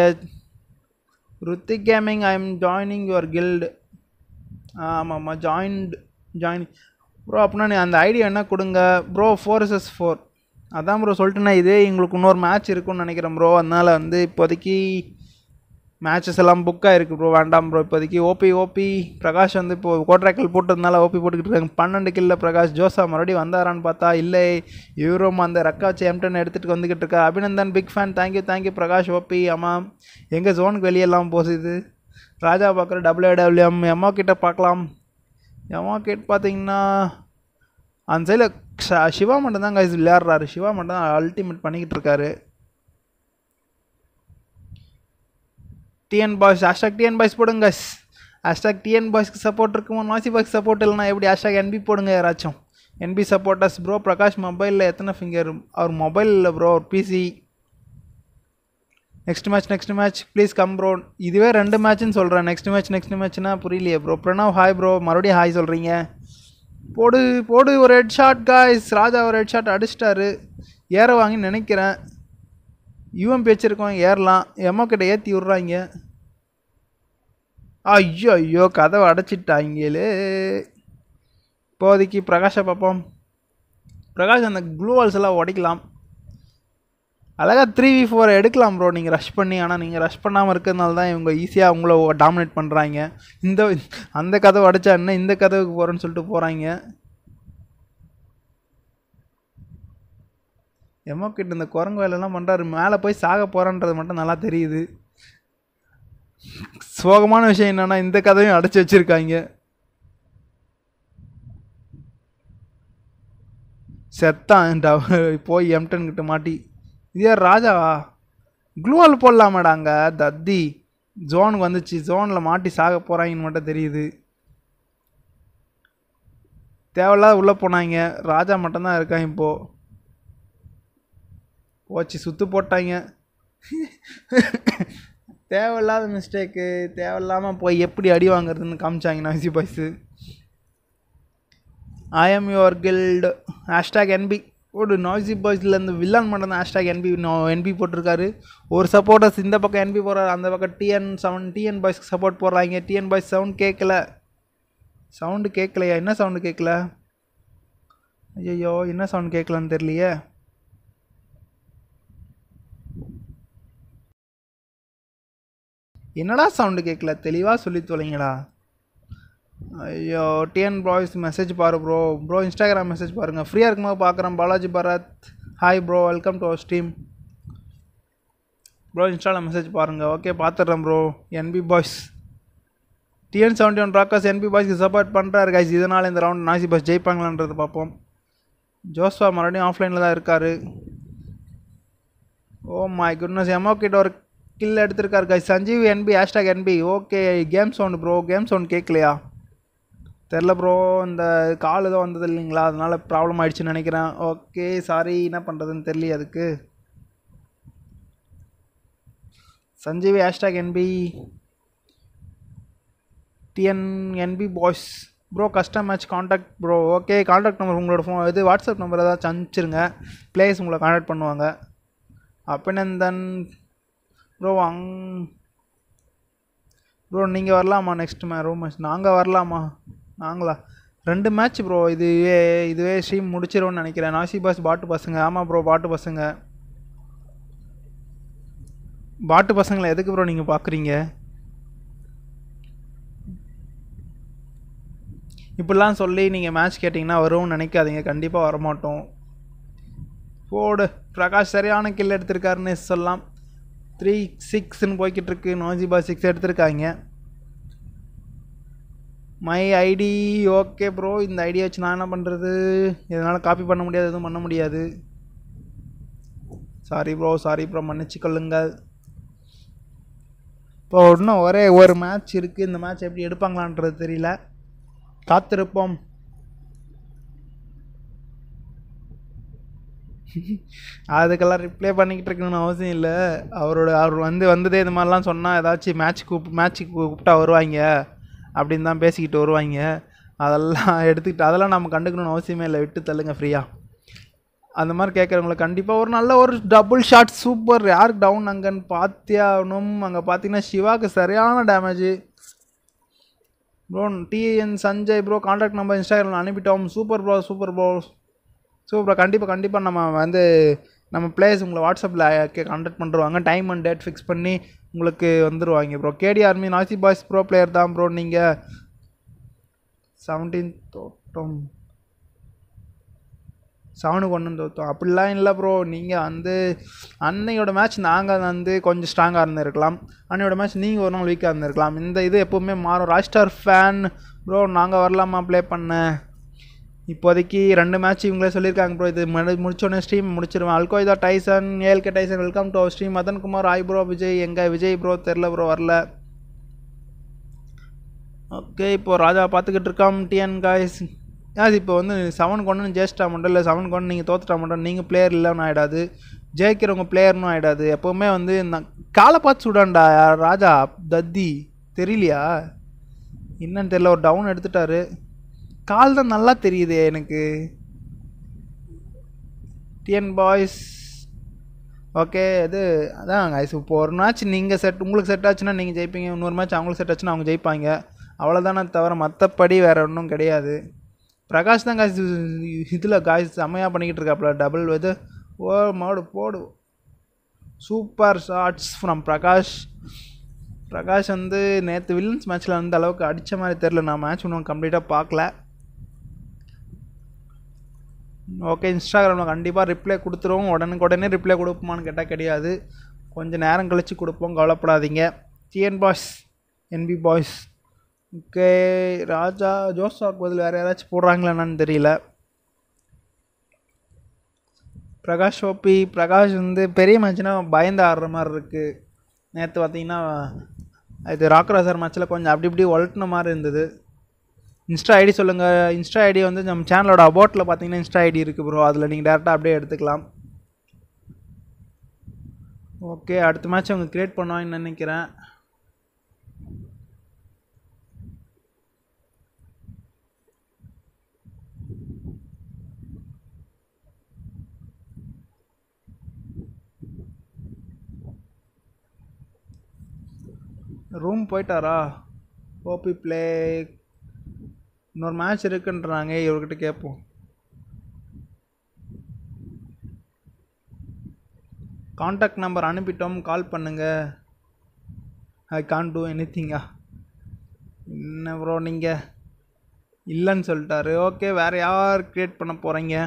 Hrithik gaming I am joining your guild ஆமாம் ஆமாம் ஜாயின்ட் ஜாயினிங் ப்ரோ அப்படின்னா நீ அந்த ஐடியா என்ன கொடுங்க ப்ரோ ஃபோர் எஸ் ஃபோர் அதான் ப்ரோ சொல்லிட்டுனா இதே எங்களுக்கு இன்னொரு மேட்ச் இருக்குன்னு நினைக்கிறேன் ப்ரோ அதனால் வந்து இப்போதைக்கு மேட்சஸ் எல்லாம் புக்காக இருக்குது ப்ரோ வேண்டாம் ப்ரோ இப்போதைக்கு ஓபி ஓபி பிரகாஷ் வந்து இப்போது கோட்ராக்கல் போட்டதுனால ஓபி போட்டுக்கிட்டு இருக்காங்க பன்னெண்டு கில்ல பிரகாஷ் ஜோசா மறுபடியும் வந்தாரான்னு பார்த்தா இல்லை இவரும் அந்த ரக்கா வச்சு எம்டன் எடுத்துகிட்டு வந்துக்கிட்டு இருக்கா Abhinandan big fan thank you thank you Prakash OP அம்மா எங்கள் ஜோனுக்கு வெளியெல்லாம் போசுது ராஜா பார்க்குற டபிள்யூடபிள்யூஎம் எம்மா கிட்டே பார்க்கலாம் எம்மா கிட்ட பார்த்தீங்கன்னா அந்த சைடில் சிவா மட்டும் கைஸ் விளையாடுறாரு சிவா மட்டும் தான் அல்டிமேட் பண்ணிக்கிட்டு இருக்காரு TN boys hashtag TN boys போடுங்க ஹேஷ்டாக் டிஎன் பாய்ஸ்க்கு சப்போர்ட் இருக்குமோ நாசி பாய்க்கு சப்போர்ட் இல்லைனா எப்படி ஹேஷ்டாக் என்பி போடுங்க யாராச்சும் என்பி சப்போர்ட்டர்ஸ் ப்ரோ பிரகாஷ் மொபைலில் எத்தனை ஃபிங்கர் அவர் மொபைல் இல்லை ப்ரோ அவர் PC next match next match please come bro இதுவே ரெண்டு மேட்ச்னு சொல்கிறேன் நெக்ஸ்ட் மேட்ச் நெக்ஸ்ட் மேட்ச்னா புரியலையே ப்ரோ பிரணவ் ஹாய் ப்ரோ மறுபடியும் ஹாய் சொல்கிறீங்க போடு போடு ஒரு ஹெட் ஷாட் காய்ஸ் ராஜா ஒரு ஹெட் ஷாட் அடிச்சிட்டாரு ஏற வாங்கி நினைக்கிறேன் இவன் பேச்சிருக்கவன் ஏறலாம் எம்மோ கிட்ட ஏற்றி விட்றாங்க ஐயோ ஐயோ கதவை அடைச்சிட்டாங்களே இப்போதைக்கு பிரகாஷை பார்ப்போம் பிரகாஷ் அந்த க்ளூவால்ஸ் எல்லாம் உடைக்கலாம் அழகாக த்ரீ வி ஃபோரை எடுக்கலாம் ப்ரோ நீங்கள் ரஷ் பண்ணி ஆனால் நீங்கள் ரஷ் பண்ணாமல் இருக்கிறதுனால தான் இவங்க ஈஸியாக அவங்கள டாமினேட் பண்ணுறாங்க இந்த அந்த கதவை அடைச்சா என்ன இந்த கதவுக்கு போகிறேன்னு சொல்லிட்டு போகிறாங்க எம்ஓ கிட்ட இந்த குரங்கு வேலைலாம் பண்ணுறாரு மேலே போய் சாக போகிறான்றது மட்டும் நல்லா தெரியுது சோகமான விஷயம் என்னென்னா இந்த கதையும் அடைச்சி வச்சுருக்காங்க செத்தான் போய் எம்டன் கிட்ட மாட்டி இதே ராஜாவா குளூவால் போடலாமடாங்க தத்தி ஜோனுக்கு வந்துச்சு ஜோனில் மாட்டி சாக போகிறாங்கன்னு மட்டும் தெரியுது தேவையில்லாத உள்ளே போனாங்க ராஜா மட்டும்தான் இருக்கான் இப்போது போச்சு சுற்று போட்டாங்க தேவையில்லாத மிஸ்டேக்கு தேவையில்லாமல் போய் எப்படி அடி வாங்குறதுன்னு காமிச்சாங்க VC boys am your guild hashtag NB ஒரு நாய்ஸி பாய்ஸில் இந்த வில்லான் மட்டும் தான் ஹேஷ்டாக் என்பி என்பி போட்டிருக்காரு ஒரு சப்போர்ட்டர்ஸ் இந்த பக்கம் என்பி போடுறாரு அந்த பக்கம் டிஎன் செவன் டிஎன் பாய்ஸ்க்கு சப்போர்ட் போடுறாங்க டிஎன் பாய்ஸ் சவுண்ட் கேட்கல சவுண்டு கேட்கலையா என்ன சவுண்டு கேட்கல ஐயோ என்ன சவுண்ட் கேட்கலான்னு தெரியலையே என்னடா சவுண்டு கேட்கல தெளிவாக சொல்லி தொலைங்களா ஐயோ டிஎன் பாய்ஸ் மெசேஜ் பாரு ப்ரோ ப்ரோ இன்ஸ்டாகிராம் மெசேஜ் பாருங்கள் ஃப்ரீயாக இருக்கும்போது பார்க்குறேன் Balaji Bharath hi bro welcome to our stream bro இன்ஸ்டாவில் மெசேஜ் பாருங்கள் ஓகே பார்த்துட்றேன் bro NB boys TN seventy one rockers NB பாய்ஸ்க்கு சப்போர்ட் பண்ணுறாரு கைஸ் இதனால் இந்த ரவுண்ட் நாசி பாய்ஸ் ஜெயிப்பாங்களான்றது பார்ப்போம் ஜோஸ்வா மறுபடியும் ஆஃப்லைனில் தான் இருக்கார் ஓ மை குட்னஸ் எமோ கிட்ட ஒரு கில் எடுத்திருக்கார் guy Sanjeev NB hashtag NB okay game sound bro game sound கேட்கலையா தெரில ப்ரோ இந்த கால் ஏதோ வந்தது இல்லைங்களா அதனால் ப்ராப்ளம் ஆகிடுச்சுன்னு நினைக்கிறேன் ஓகே சாரி என்ன பண்ணுறதுன்னு தெரியல அதுக்கு Sanjeev hashtag NB TN NB boys bro custom match contact bro okay contact number உங்களோட ஃபோன் இது வாட்ஸ்அப் நம்பர் ஏதாச்சும் அனுப்பிச்சிருங்க பிளேயர்ஸ் உங்களை காண்டாக்ட் பண்ணுவாங்க அப்பனந்தன் ப்ரோ அங் ப்ரோ நீங்கள் வரலாமா நெக்ஸ்ட் மே ரூம் மேட்ச் நாங்கள் வரலாமா நாங்களா ரெண்டு மேட்ச் ப்ரோ இதுவே இதுவே ஸ்ட்ரீம் முடிச்சிடும்னு நினைக்கிறேன் நாசி பாஸ் பாட்டு பசங்க ஆமாம் ப்ரோ பாட்டு பசங்க பாட்டு பசங்களை எதுக்கு ப்ரோ நீங்கள் பார்க்குறீங்க இப்படிலாம் சொல்லி நீங்கள் மேட்ச் கேட்டிங்கன்னா வரும்னு நினைக்காதீங்க கண்டிப்பாக வரமாட்டோம் போடு பிரகாஷ் சரியான கில் எடுத்திருக்காருன்னு சொல்லலாம் த்ரீ சிக்ஸ்னு போய்கிட்டு இருக்கு நோஜிபா சிக்ஸ் எடுத்திருக்காங்க மை ஐடி ஓகே ப்ரோ இந்த ஐடியா வச்சு நான் என்ன பண்ணுறது இதனால் காப்பி பண்ண முடியாது எதுவும் பண்ண முடியாது சாரி ப்ரோ சாரி ப்ரோ மன்னிச்சு கொள்ளுங்கள் இப்போ இன்னும் ஒரே ஒரு மேட்ச் இருக்குது இந்த மேட்ச் எப்படி எடுப்பாங்களான்றது தெரியல காத்திருப்போம் அதுக்கெல்லாம் ரிப்ளை பண்ணிக்கிட்டு இருக்கணும்னு அவசியம் இல்லை அவரோட அவர் வந்து வந்ததே இது மாதிரிலாம் சொன்னால் ஏதாச்சும் மேட்ச் கூப் மேட்ச்சுக்கு கூப்பிட்டா வருவாங்க அப்படின்னு தான் பேசிக்கிட்டு வருவாங்க அதெல்லாம் எடுத்துக்கிட்டு அதெல்லாம் நம்ம கண்டுக்கணும்னு அவசியமே இல்லை விட்டு தள்ளுங்க ஃப்ரீயாக அந்த மாதிரி கேட்குறவங்கள கண்டிப்பாக ஒரு நல்ல ஒரு டபுள் ஷாட் சூப்பர் யார் டவுன் அங்கன்னு பார்த்தியாகணும் அங்கே பார்த்தீங்கன்னா சிவாவுக்கு சரியான damage bro TN Sanjay bro contact number இன்ஸ்டாகிராமில் அனுப்பிட்டோம் super bro super bro so அப்புறம் கண்டிப்பாக கண்டிப்பாக நம்ம வந்து நம்ம பிளேயர்ஸ் உங்களை வாட்ஸ்அப்பில் கான்டாக்ட் பண்ணுருவாங்க டைம் அண்ட் டேட் ஃபிக்ஸ் பண்ணி உங்களுக்கு வந்துடுவாங்க ப்ரோ கேடி ஆர்மி நாசி பாய்ஸ் ப்ரோ பிளேயர் தான் ப்ரோ நீங்கள் செவன்டீன் தோட்டம் செவனுக்கு ஒன்று தோத்தோம் அப்படிலாம் இல்லை ப்ரோ நீங்கள் வந்து அன்னையோட மேட்ச் நாங்கள் வந்து கொஞ்சம் ஸ்ட்ராங்காக இருந்திருக்கலாம் அன்னையோட மேட்ச் நீங்கள் ஒரு நாள் வீக்காக இருந்திருக்கலாம் இந்த இது எப்போவுமே மாறும் ராஜ்ஸ்டார் ஃபேன் ப்ரோ நாங்கள் வரலாமா ப்ளே பண்ண இப்போதைக்கு ரெண்டு மேட்ச் இவங்களே சொல்லியிருக்காங்க ப்ரோ இது முடிச்சோடனே ஸ்ட்ரீம் முடிச்சிருவேன் அல்கோய்தா Tyson ALK Tyson welcome to our stream Madan Kumar hi bro Vijay எங்கே விஜய் ப்ரோ தெரில ப்ரோ வரல ஓகே இப்போது ராஜா பார்த்துக்கிட்டு இருக்கான் டிஎன் காய்ஸ் அது இப்போ வந்து செவன் கொண்டு ஜெயிச்சிட்டா மட்டும் இல்லை செவன் கொண்டு நீங்கள் தோத்துட்டா மட்டும் நீங்கள் பிளேயர் இல்லைன்னு ஆகிடாது ஜெயிக்கிறவங்க பிளேயர்னும் ஆகிடாது எப்போவுமே வந்து இந்த காலை பார்த்து சுடான்டா ராஜா தத்தி தெரியலையா என்னன்னு தெரியல ஒரு டவுன் எடுத்துட்டாரு கால் தான் நல்லா தெரியுது எனக்கு டிஎன் பாய்ஸ் ஓகே இது அதான் ஐஸ் இப்போ ஒரு மேட்ச் நீங்கள் செட் உங்களுக்கு செட் ஆச்சுன்னா நீங்கள் ஜெயிப்பீங்க இன்னொரு மேட்ச் அவங்களுக்கு செட் ஆச்சுன்னா அவங்க ஜெயிப்பாங்க அவ்வளோதானே தவிர மற்றபடி வேறு ஒன்றும் கிடையாது பிரகாஷ் தான் காய்ச்சி இதில் காய்ஸ் செம்மையாக பண்ணிக்கிட்டு இருக்காப்புல டபுள் இது ஓ மாடு போடு super shots from Prakash Prakash வந்து நேற்று வில்லன்ஸ் மேட்ச்சில் வந்து அளவுக்கு அடித்த மாதிரி தெரில நான் மேட்ச் ஒன்றும் கம்ப்ளீட்டாக பார்க்கல ஓகே இன்ஸ்டாகிராமில் கண்டிப்பாக ரிப்ளை கொடுத்துருவோம் உடனுக்குடனே ரிப்ளை கொடுப்போமான்னு கேட்டால் கிடையாது கொஞ்சம் நேரம் கழித்து கொடுப்போம் கவலைப்படாதீங்க TN boys NB boys okay Raja ஜோஸ்டாக் பதில் வேறு யாராச்சும் போடுறாங்களா என்னன்னு தெரியல பிரகாஷ் ஓபி பிரகாஷ் வந்து பெரிய மேட்ச்னால் பயந்து ஆடுற மாதிரி இருக்குது நேற்று பார்த்தீங்கன்னா இது ராக்ராசர் மேட்ச்சில் கொஞ்சம் அப்படி இப்படி ஒழட்டின மாதிரி இருந்தது இன்ஸ்டா ஐடி சொல்லுங்கள் இன்ஸ்டா ஐடி வந்து நம்ம சேனலோட அபோட்டில் பார்த்தீங்கன்னா இன்ஸ்டா ஐடி இருக்குது ப்ரோ அதில் நீங்கள் டேரெக்டாக அப்படியே எடுத்துக்கலாம் ஓகே அடுத்த மேட்ச் அவங்க க்ரியேட் பண்ணுவாங்கன்னு நினைக்கிறேன் ரூம் போயிட்டாரா ஓபி பிளே இன்னொரு மேட்ச் இருக்குன்றாங்க இவர்கிட்ட கேட்போம் காண்டாக்ட் நம்பர் அனுப்பிட்டோம் கால் பண்ணுங்கள் ஐ கான் டூ எனி திங்கா என்ன ப்ரோ நீங்கள் இல்லைன்னு சொல்லிட்டாரு ஓகே வேறு யார் க்ரியேட் பண்ண போகிறீங்க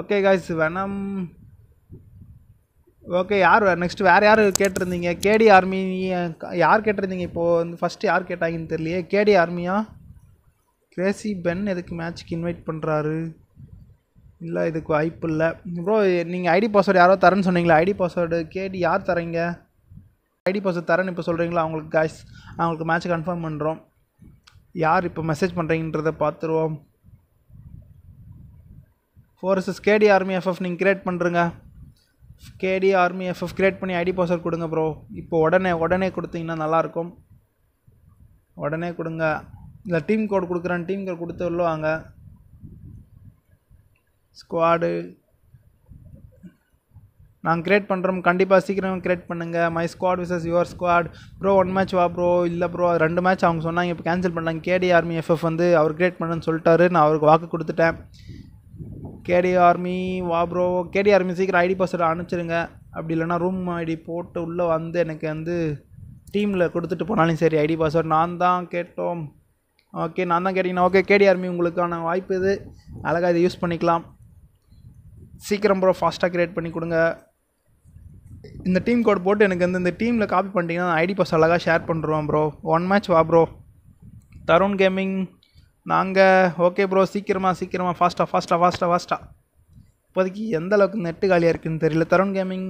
ஓகே காய்ஸ் வேணாம் ஓகே யார் நெக்ஸ்ட் வேறு யார் கேட்டிருந்தீங்க கேடி ஆர்மி யார் கேட்டிருந்தீங்க இப்போது வந்து ஃபஸ்ட்டு யார் கேட்டாங்கன்னு தெரியலையே கேடி ஆர்மியா கிரேசி பென் எதுக்கு மேட்ச்க்கு இன்வைட் பண்ணுறாரு இல்லை இதுக்கு வாய்ப்பு இல்லை ப்ரோ நீங்கள் ஐடி பாஸ்வேர்டு யாரோ தரேன்னு சொன்னீங்களா ஐடி பாஸ்வேர்டு கேடி யார் தரீங்க ஐடி பாஸ்வேர்டு தரேன்னு இப்போ சொல்கிறீங்களா அவங்களுக்கு காய்ஸ் அவங்களுக்கு மேட்ச் கன்ஃபார்ம் பண்ணுறோம் யார் இப்போ மெசேஜ் பண்ணுறீங்கன்றத பார்த்துருவோம் ஃபோர்ஸஸ் கேடி ஆர்மி எஃப்எஃப் நீங்கள் கிரியேட் பண்ணுறங்க கேடி ஆர்மி எஃப்எஃப் கிரியேட் பண்ணி ஐடி பாஸ்வேர்ட் கொடுங்க ப்ரோ இப்போ உடனே உடனே கொடுத்தீங்கன்னா நல்லாயிருக்கும் உடனே கொடுங்க இல்லை டீம் கோட் கொடுக்குறேன் டீம் கோட் கொடுத்து உள்ளுவாங்க ஸ்குவாடு நாங்கள் கிரியேட் பண்ணுறோம் கண்டிப்பாக சீக்கிரம் கிரியேட் பண்ணுங்கள் my squad versus your squad bro one match வா ப்ரோ இல்லை ப்ரோ ரெண்டு மேட்ச் அவங்க சொன்னாங்க இப்போ கேன்சல் பண்ணாங்க கேடி ஆர்மி எஃப்எஃப் வந்து அவர் கிரியேட் பண்ணுன்னு சொல்லிட்டாரு நான் அவருக்கு வாக்கு கொடுத்துட்டேன் கேடி ஆர்மி வா ப்ரோ கேடி ஆர்மி சீக்கிரம் ஐடி பாஸ்வேர்டு அனுப்பிச்சிருங்க அப்படி இல்லைனா ரூம் ஐடி போட்டு உள்ளே வந்து எனக்கு வந்து டீமில் கொடுத்துட்டு போனாலும் சரி ஐடி பாஸ்வேர்டு நான் தான் கேட்டோம் ஓகே நான் தான் கேட்டிங்கன்னா ஓகே கேடி ஆர்மி உங்களுக்கான வாய்ப்பு இது அழகாக இதை யூஸ் பண்ணிக்கலாம் சீக்கிரம் ப்ரோ ஃபாஸ்ட்டாக க்ரியேட் பண்ணி கொடுங்க இந்த டீம் கோட் போட்டு எனக்கு வந்து இந்த டீமில் காப்பி பண்ணிட்டீங்கன்னா ஐடி பாஸ் அழகாக ஷேர் பண்ணுறோம் ப்ரோ ஒன் மேட்ச் வா ப்ரோ தருண் கேமிங் நாங்கள் ஓகே ப்ரோ சீக்கிரமாக சீக்கிரமாக ஃபாஸ்ட்டாக ஃபாஸ்ட்டாக ஃபாஸ்ட்டாக ஃபாஸ்ட்டாக இப்போதைக்கு எந்த அளவுக்கு நெட்டு காலியாக இருக்குதுன்னு தெரியல தருண் கேமிங்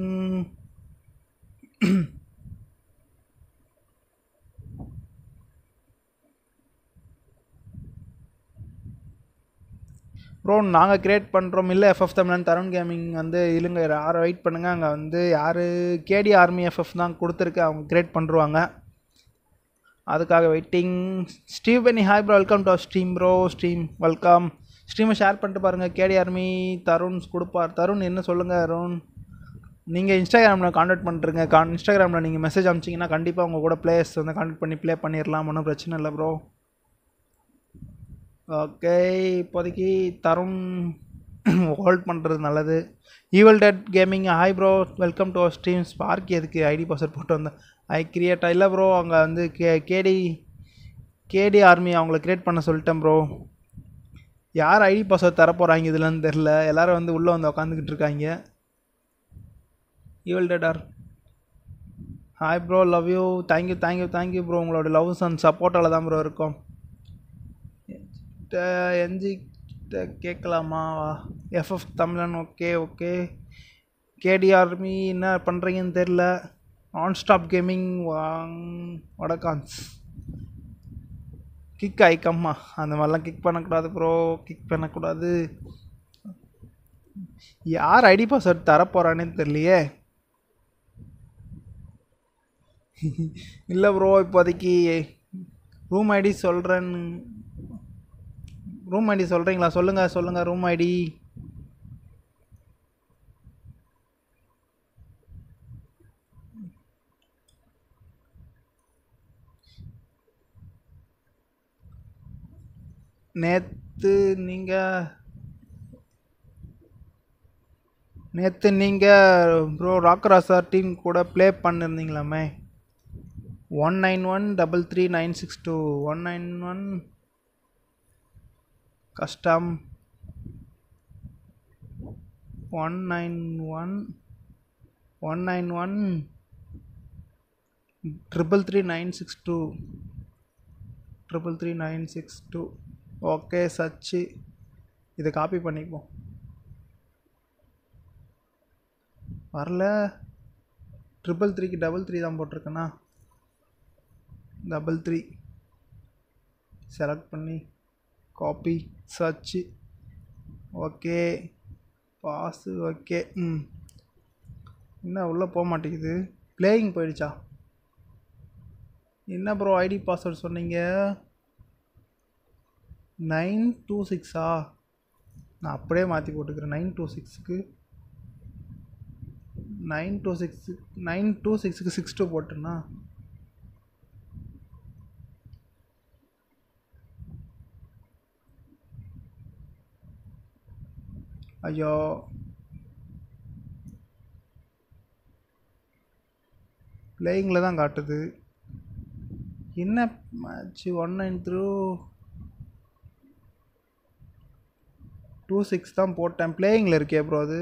ப்ரோ நாங்கள் க்ரியேட் பண்ணுறோம் இல்லை எஃப்எஃப் தமிழன் தருண் கேமிங் வந்து இல்லைங்க யாரை வெயிட் பண்ணுங்கள் அங்கே வந்து யார் கேடி ஆர்மி எஃப்எஃப் தான் கொடுத்துருக்கு அவங்க க்ரியேட் பண்ணுருவாங்க அதுக்காக waiting Steve Steven hi bro welcome to stream bro stream welcome ஸ்ட்ரீமை ஷேர் பண்ணிட்டு பாருங்கள் கேடி அருமி தருண் கொடுப்பார் தருண் என்ன சொல்லுங்கள் அருண் நீங்கள் இன்ஸ்டாகிராமில் காண்டாக்ட் பண்ணுறங்க கான் இன்ஸ்டாகிராமில் நீங்கள் மெசேஜ் அமிச்சிங்கன்னா கண்டிப்பாக உங்கள் கூட பிளேயர்ஸ் வந்து காண்டாக்ட் பண்ணி ப்ளே பண்ணிடலாம் ஒன்றும் பிரச்சனை இல்லை ப்ரோ ஓகே இப்போதைக்கு தருண் ஹோல்ட் பண்ணுறது நல்லது evil dead gaming hi bro welcome to our stream spark எதுக்கு ஐடி பாஸ்வேர்ட் போட்டு வந்தேன் ஐ கிரியேட் இல்லை ப்ரோ அவங்க வந்து கே கேடி கேடி ஆர்மி அவங்கள க்ரியேட் பண்ண சொல்லிட்டேன் ப்ரோ யார் ஐடி பாஸ்வேர்ட் தரப்போகிறாங்க இதுலன்னு தெரில எல்லோரும் வந்து உள்ளே வந்து உக்காந்துக்கிட்டு இருக்காங்க ஈவல் டேடார் hi bro love you thank you thank you thank you bro உங்களோட லவ்ஸ் அண்ட் சப்போர்ட்டால் தான் ப்ரோ இருக்கும் எஞ்சி கேட்கலாமா எஃப்எஃப் தமிழன் ஓகே ஓகே கேடி ஆர்மி என்ன பண்ணுறீங்கன்னு தெரில ஆன்ஸ்டாப் கேமிங் வாங் வடகான்ஸ் கிக் ஐக்கம்மா அந்த மாதிரிலாம் கிக் பண்ணக்கூடாது ப்ரோ கிக் பண்ணக்கூடாது யார் ஐடி பாஸ்வேர்ட் தரப்போகிறானே தெரியலையே இல்லை ப்ரோ இப்போதைக்கு ரூம் ஐடி சொல்கிறேன்னு ரூம் ஐடி சொல்கிறீங்களா சொல்லுங்கள் சொல்லுங்கள் ரூம் ஐடி நேற்று நீங்கள் நேற்று நீங்கள் ப்ரோ ராக்கராசா டீம் கூட ப்ளே பண்ணியிருந்தீங்களாமே one nine one double three nine six two one nine one custom one nine one one nine one triple three nine six two triple three nine six two okay சச்சி இதை காப்பி பண்ணிப்போம் வரல ட்ரிபிள் த்ரீக்கு டபுள் த்ரீ தான் போட்டிருக்கேண்ணா டபுள் த்ரீ செலக்ட் பண்ணி copy church okay boss okay ம் என்ன உள்ளே போக மாட்டேங்குது பிளேயிங் போயிடுச்சா என்ன ப்ரோ ஐடி பாஸ்வேர்டு சொன்னீங்க நைன் டூ சிக்ஸா நான் அப்படியே மாற்றி போட்டுக்கிறேன் நைன் டூ சிக்ஸுக்கு nine two six nine two சிக்ஸுக்கு சிக்ஸ் டூ போட்டேன்னா ஐயோ பிளேயிங்கில் தான் காட்டுது என்ன match one nine through two six தான் போட்டேன் பிளேயிங்கில் இருக்கே ப்ரோ அது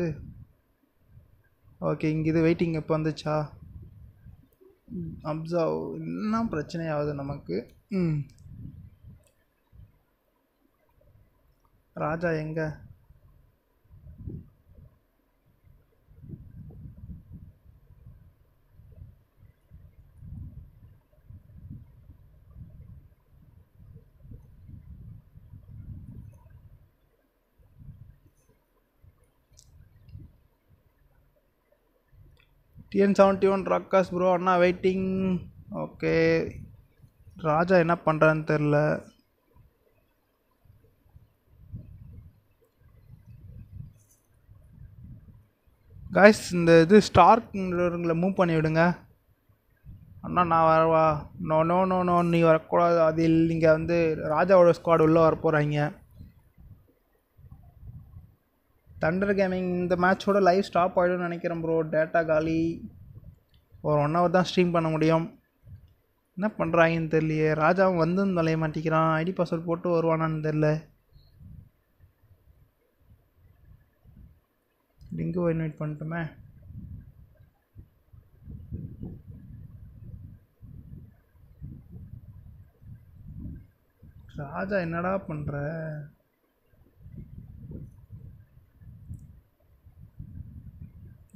ஓகே இங்கே இது வெயிட்டிங் எப்போ வந்துச்சா அப்சர்வ் என்ன ஆகுது நமக்கு ம் ராஜா எங்கே டிஎன் செவன்ட்டி ஒன் ராக்காஸ் ப்ரோ அண்ணா வெயிட்டிங் ஓகே ராஜா என்ன பண்ணுறான்னு தெரில காய்ஸ் இந்த இது ஸ்டார்க்குங்கிறவங்களை மூவ் பண்ணி விடுங்க அண்ணா நான் வரவா நோ நோ நோ நோ நீ வரக்கூடாது அதில் நீங்கள் வந்து ராஜாவோட ஸ்குவாட் உள்ளே வர தண்டர் கேமிங் இந்த மேட்சோட லைவ் ஸ்டாப் ஆகிடும்னு நினைக்கிறேன் ப்ரோ டேட்டா காலி ஒரு ஒன் ஹவர் தான் ஸ்ட்ரீம் பண்ண முடியும் என்ன பண்ணுறாங்கன்னு தெரியலையே ராஜாவும் வந்து தொலைய மாட்டேங்கிறான் ஐடி பாஸ்வேர்ட் போட்டு வருவானான்னு தெரில லிங்குவை இன்வைட் பண்ணிட்டோமே ராஜா என்னடா பண்ணுற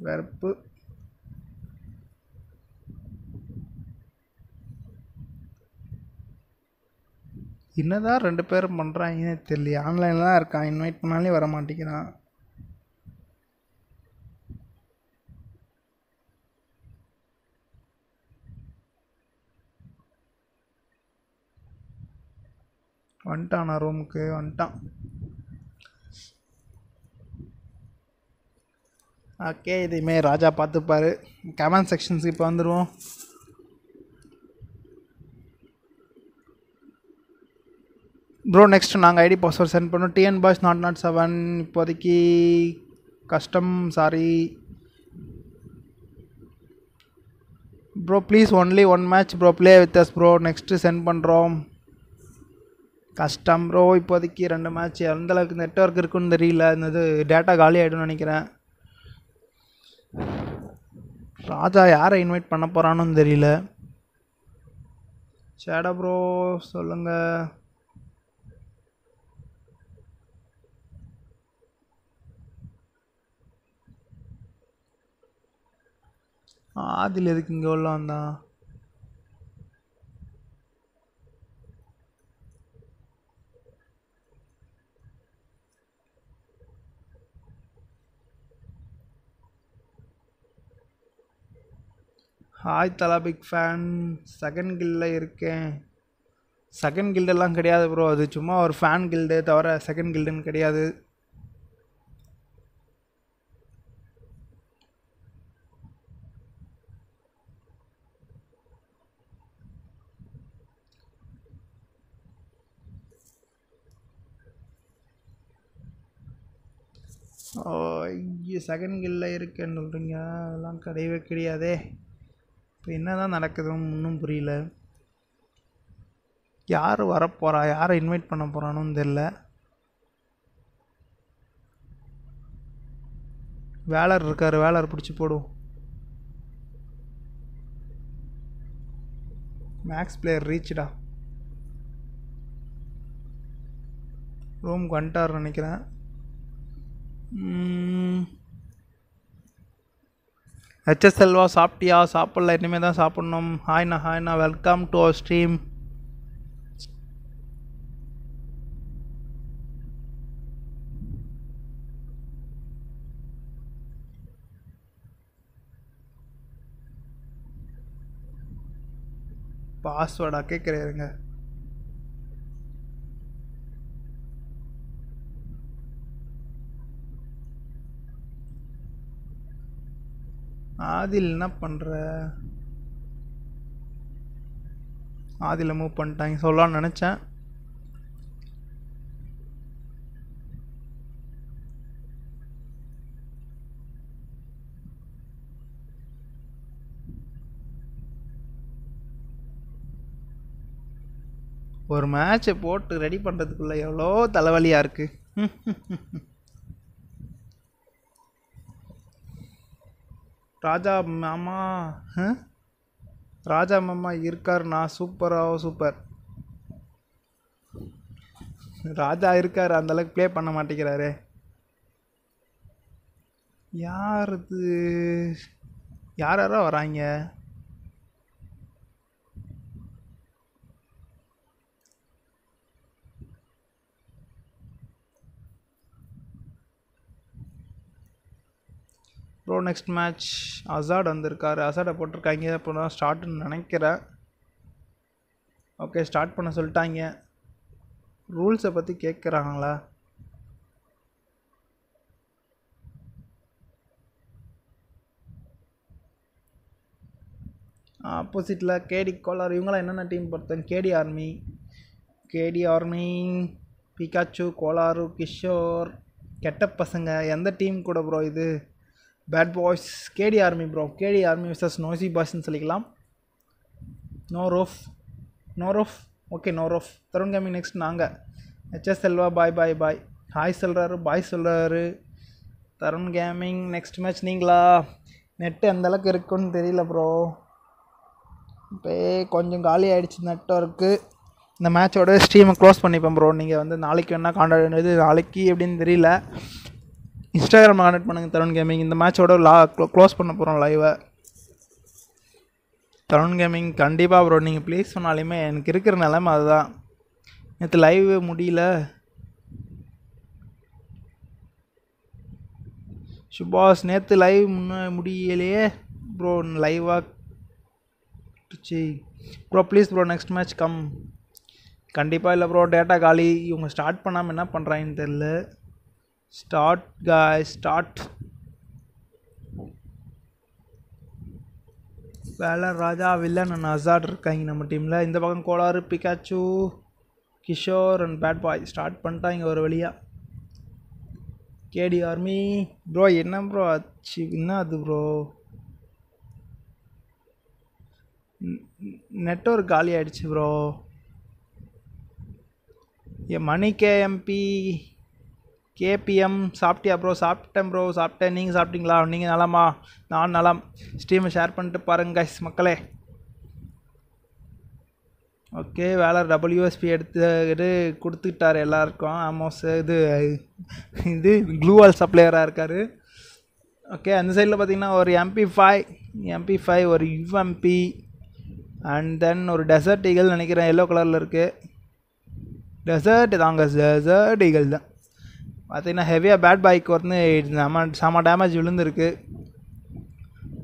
வெறுப்பு என்னதான் ரெண்டு பேரும் பண்ணுறாங்கன்னு தெரியல தான் இருக்கான் இன்வைட் பண்ணாலே வர மாட்டேங்கிறான் வந்துட்டான் ரூமுக்கு வந்துட்டான் ஓகே இதுமே ராஜா பார்த்துப்பார் கமெண்ட் செக்ஷன்ஸுக்கு இப்போ வந்துடுவோம் ப்ரோ நெக்ஸ்ட் நாங்கள் ஐடி பாஸ்வேர்ட் சென்ட் பண்ணோம் TN boys not not seven இப்போதைக்கு custom sorry bro please only one match bro play with us bro next sent பண்ணுறோம் கஷ்டம் ப்ரோ இப்போதைக்கு ரெண்டு மேட்ச் எந்த அளவுக்கு நெட்ஒர்க் இருக்குன்னு தெரியல இந்த இது டேட்டா காலி ஆகிடும்னு நினைக்கிறேன் ராஜா யாரை இன்வைட் பண்ண போகிறானும் தெரியல சேடா ப்ரோ சொல்லுங்கள் ஆதில் எதுக்கு இங்கே உள்ள வந்தான் ஹாய் தலா பிக் ஃபேன் செகண்ட் கில்டில் இருக்கேன் செகண்ட் கில்டெல்லாம் கிடையாது ப்ரோ அது சும்மா ஒரு ஃபேன் கில்டு தவிர செகண்ட் கில்டுன்னு கிடையாது ஐயோ செகண்ட் கில்ல இருக்குன்னு சொல்கிறீங்க அதெல்லாம் கிடையவே கிடையாதே இப்போ என்ன தான் நடக்குதுன்னு ஒன்றும் புரியல யார் வரப்போகிறா யாரை இன்வைட் பண்ண போகிறானும் தெரில வேலர் இருக்கார் வேலர் பிடிச்சி போடுவோம் மேக்ஸ் பிளேயர் ரீச்டா ரூம் வந்துட்டார் நினைக்கிறேன் ஹெச்எஸ்எல்வா சாப்பிட்டியா சாப்பிடல இனிமேல் தான் சாப்பிட்ணும் ஹாய்ண்ணா ஹாய்ண்ணா வெல்கம் டு அவர் ஸ்ட்ரீம் பாஸ்வேர்டா கேட்குறேருங்க ஆதில் என்ன பண்ணுற ஆதியில் மூவ் பண்ணிட்டாங்க சொல்லலாம்னு நினச்சேன் ஒரு மேட்சை போட்டு ரெடி பண்ணுறதுக்குள்ளே எவ்வளோ தலைவலியாக இருக்குது ராஜா மாமா ராஜா மாமா இருக்கார் நான் சூப்பராக சூப்பர் ராஜா இருக்கார் அந்த அளவுக்கு ப்ளே பண்ண மாட்டேங்கிறாரு யார் இது யார் யாரோ வராங்க அப்புறம் நெக்ஸ்ட் மேட்ச் அசாட் வந்திருக்காரு அசாடை போட்டிருக்காங்க அப்புறம் தான் ஸ்டார்ட்னு நினைக்கிறேன் ஓகே ஸ்டார்ட் பண்ண சொல்லிட்டாங்க ரூல்ஸை பற்றி கேட்குறாங்களா ஆப்போசிட்டில் கேடி கோலார் இவங்களாம் என்னென்ன டீம் பொறுத்தேன் KD army KD army Pikachu கோலாரு கிஷோர் கெட்ட பசங்க எந்த டீம் கூட ப்ரோ இது bad boys KD army bro KD army vicious noisy பாய்ஸ்ன்னு சொல்லிக்கலாம் நோ நோரோஃப் ஓகே நோரோஃப் தருண் கேமிங் நெக்ஸ்ட் நாங்கள் HS Selva bye bye bye hi சொல்கிறாரு பாய் சொல்கிறாரு தருண் கேமிங் நெக்ஸ்ட் மேட்ச் நீங்களா நெட்டு எந்தளவுக்கு இருக்குன்னு தெரியல ப்ரோ இப்போ கொஞ்சம் காலி ஆகிடுச்சு நெட்ஒர்க்கு இந்த மேட்சோட ஸ்ட்ரீமை க்ளோஸ் பண்ணிப்பேன் ப்ரோ நீங்கள் வந்து நாளைக்கு வேணால் காண்டாக்ட் நாளைக்கு எப்படின்னு தெரியல இன்ஸ்டாகிராமில் கான்டெக்ட் பண்ணுங்கள் தருண் கேமிங் இந்த மேட்சோட லா க்ளோஸ் பண்ண போகிறோம் லைவை தருண் கேமிங் கண்டிப்பாக ப்ரோ நீங்கள் ப்ளீஸ் சொன்னாலுமே எனக்கு இருக்கிற நிலமை அதுதான் நேற்று லைவ் முடியல சுபாஷ் நேற்று லைவ் முன்ன முடியலையே ப்ரோ லைவாக சரி bro please bro next match come கண்டிப்பாக இல்லை ப்ரோ டேட்டா காலி இவங்க ஸ்டார்ட் பண்ணாமல் என்ன பண்ணுறாங்கன்னு தெரில start guys start வேலை ராஜா வில்லன் அண்ட் அசாட் இருக்காங்க நம்ம டீமில் இந்த பக்கம் கோளாறு Pikachu Kishore and bad boy start பண்ணிட்டா இங்கே ஒரு வழியாக கேடி ஆர்மி ப்ரோ என்ன ப்ரோ ஆச்சு என்ன அது ப்ரோ நெட்ஒர்க் காலி ஆகிடுச்சு ப்ரோ ஏ மணிகே எம்பி கேபிஎம் சாப்பிட்டியா ப்ரோ சாப்பிட்டேன் ப்ரோ சாப்பிட்டேன் நீங்கள் சாப்பிட்டீங்களா நீங்கள் நலமா நான் நலம் ஸ்ட்ரீமை ஷேர் பண்ணிட்டு பாருங்க கைஸ் மக்களே ஓகே வேலை டபிள்யூஎஸ்பி எடுத்து இது கொடுத்துக்கிட்டார் எல்லாருக்கும் ஆமோஸ் இது இது க்ளூவால் சப்ளையராக இருக்கார் ஓகே அந்த சைடில் பார்த்தீங்கன்னா ஒரு எம்பி ஃபைவ் எம்பி ஃபைவ் ஒரு யுஎம்பி அண்ட் தென் ஒரு டெசர்ட் ஈகல் நினைக்கிறேன் எல்லோ கலரில் இருக்குது டெசர்ட் தாங்க டெசர்ட் ஈகல் தான் பார்த்திங்கன்னா ஹெவியாக பேட் பாய்க்கு வந்து செம செம டேமேஜ் விழுந்திருக்கு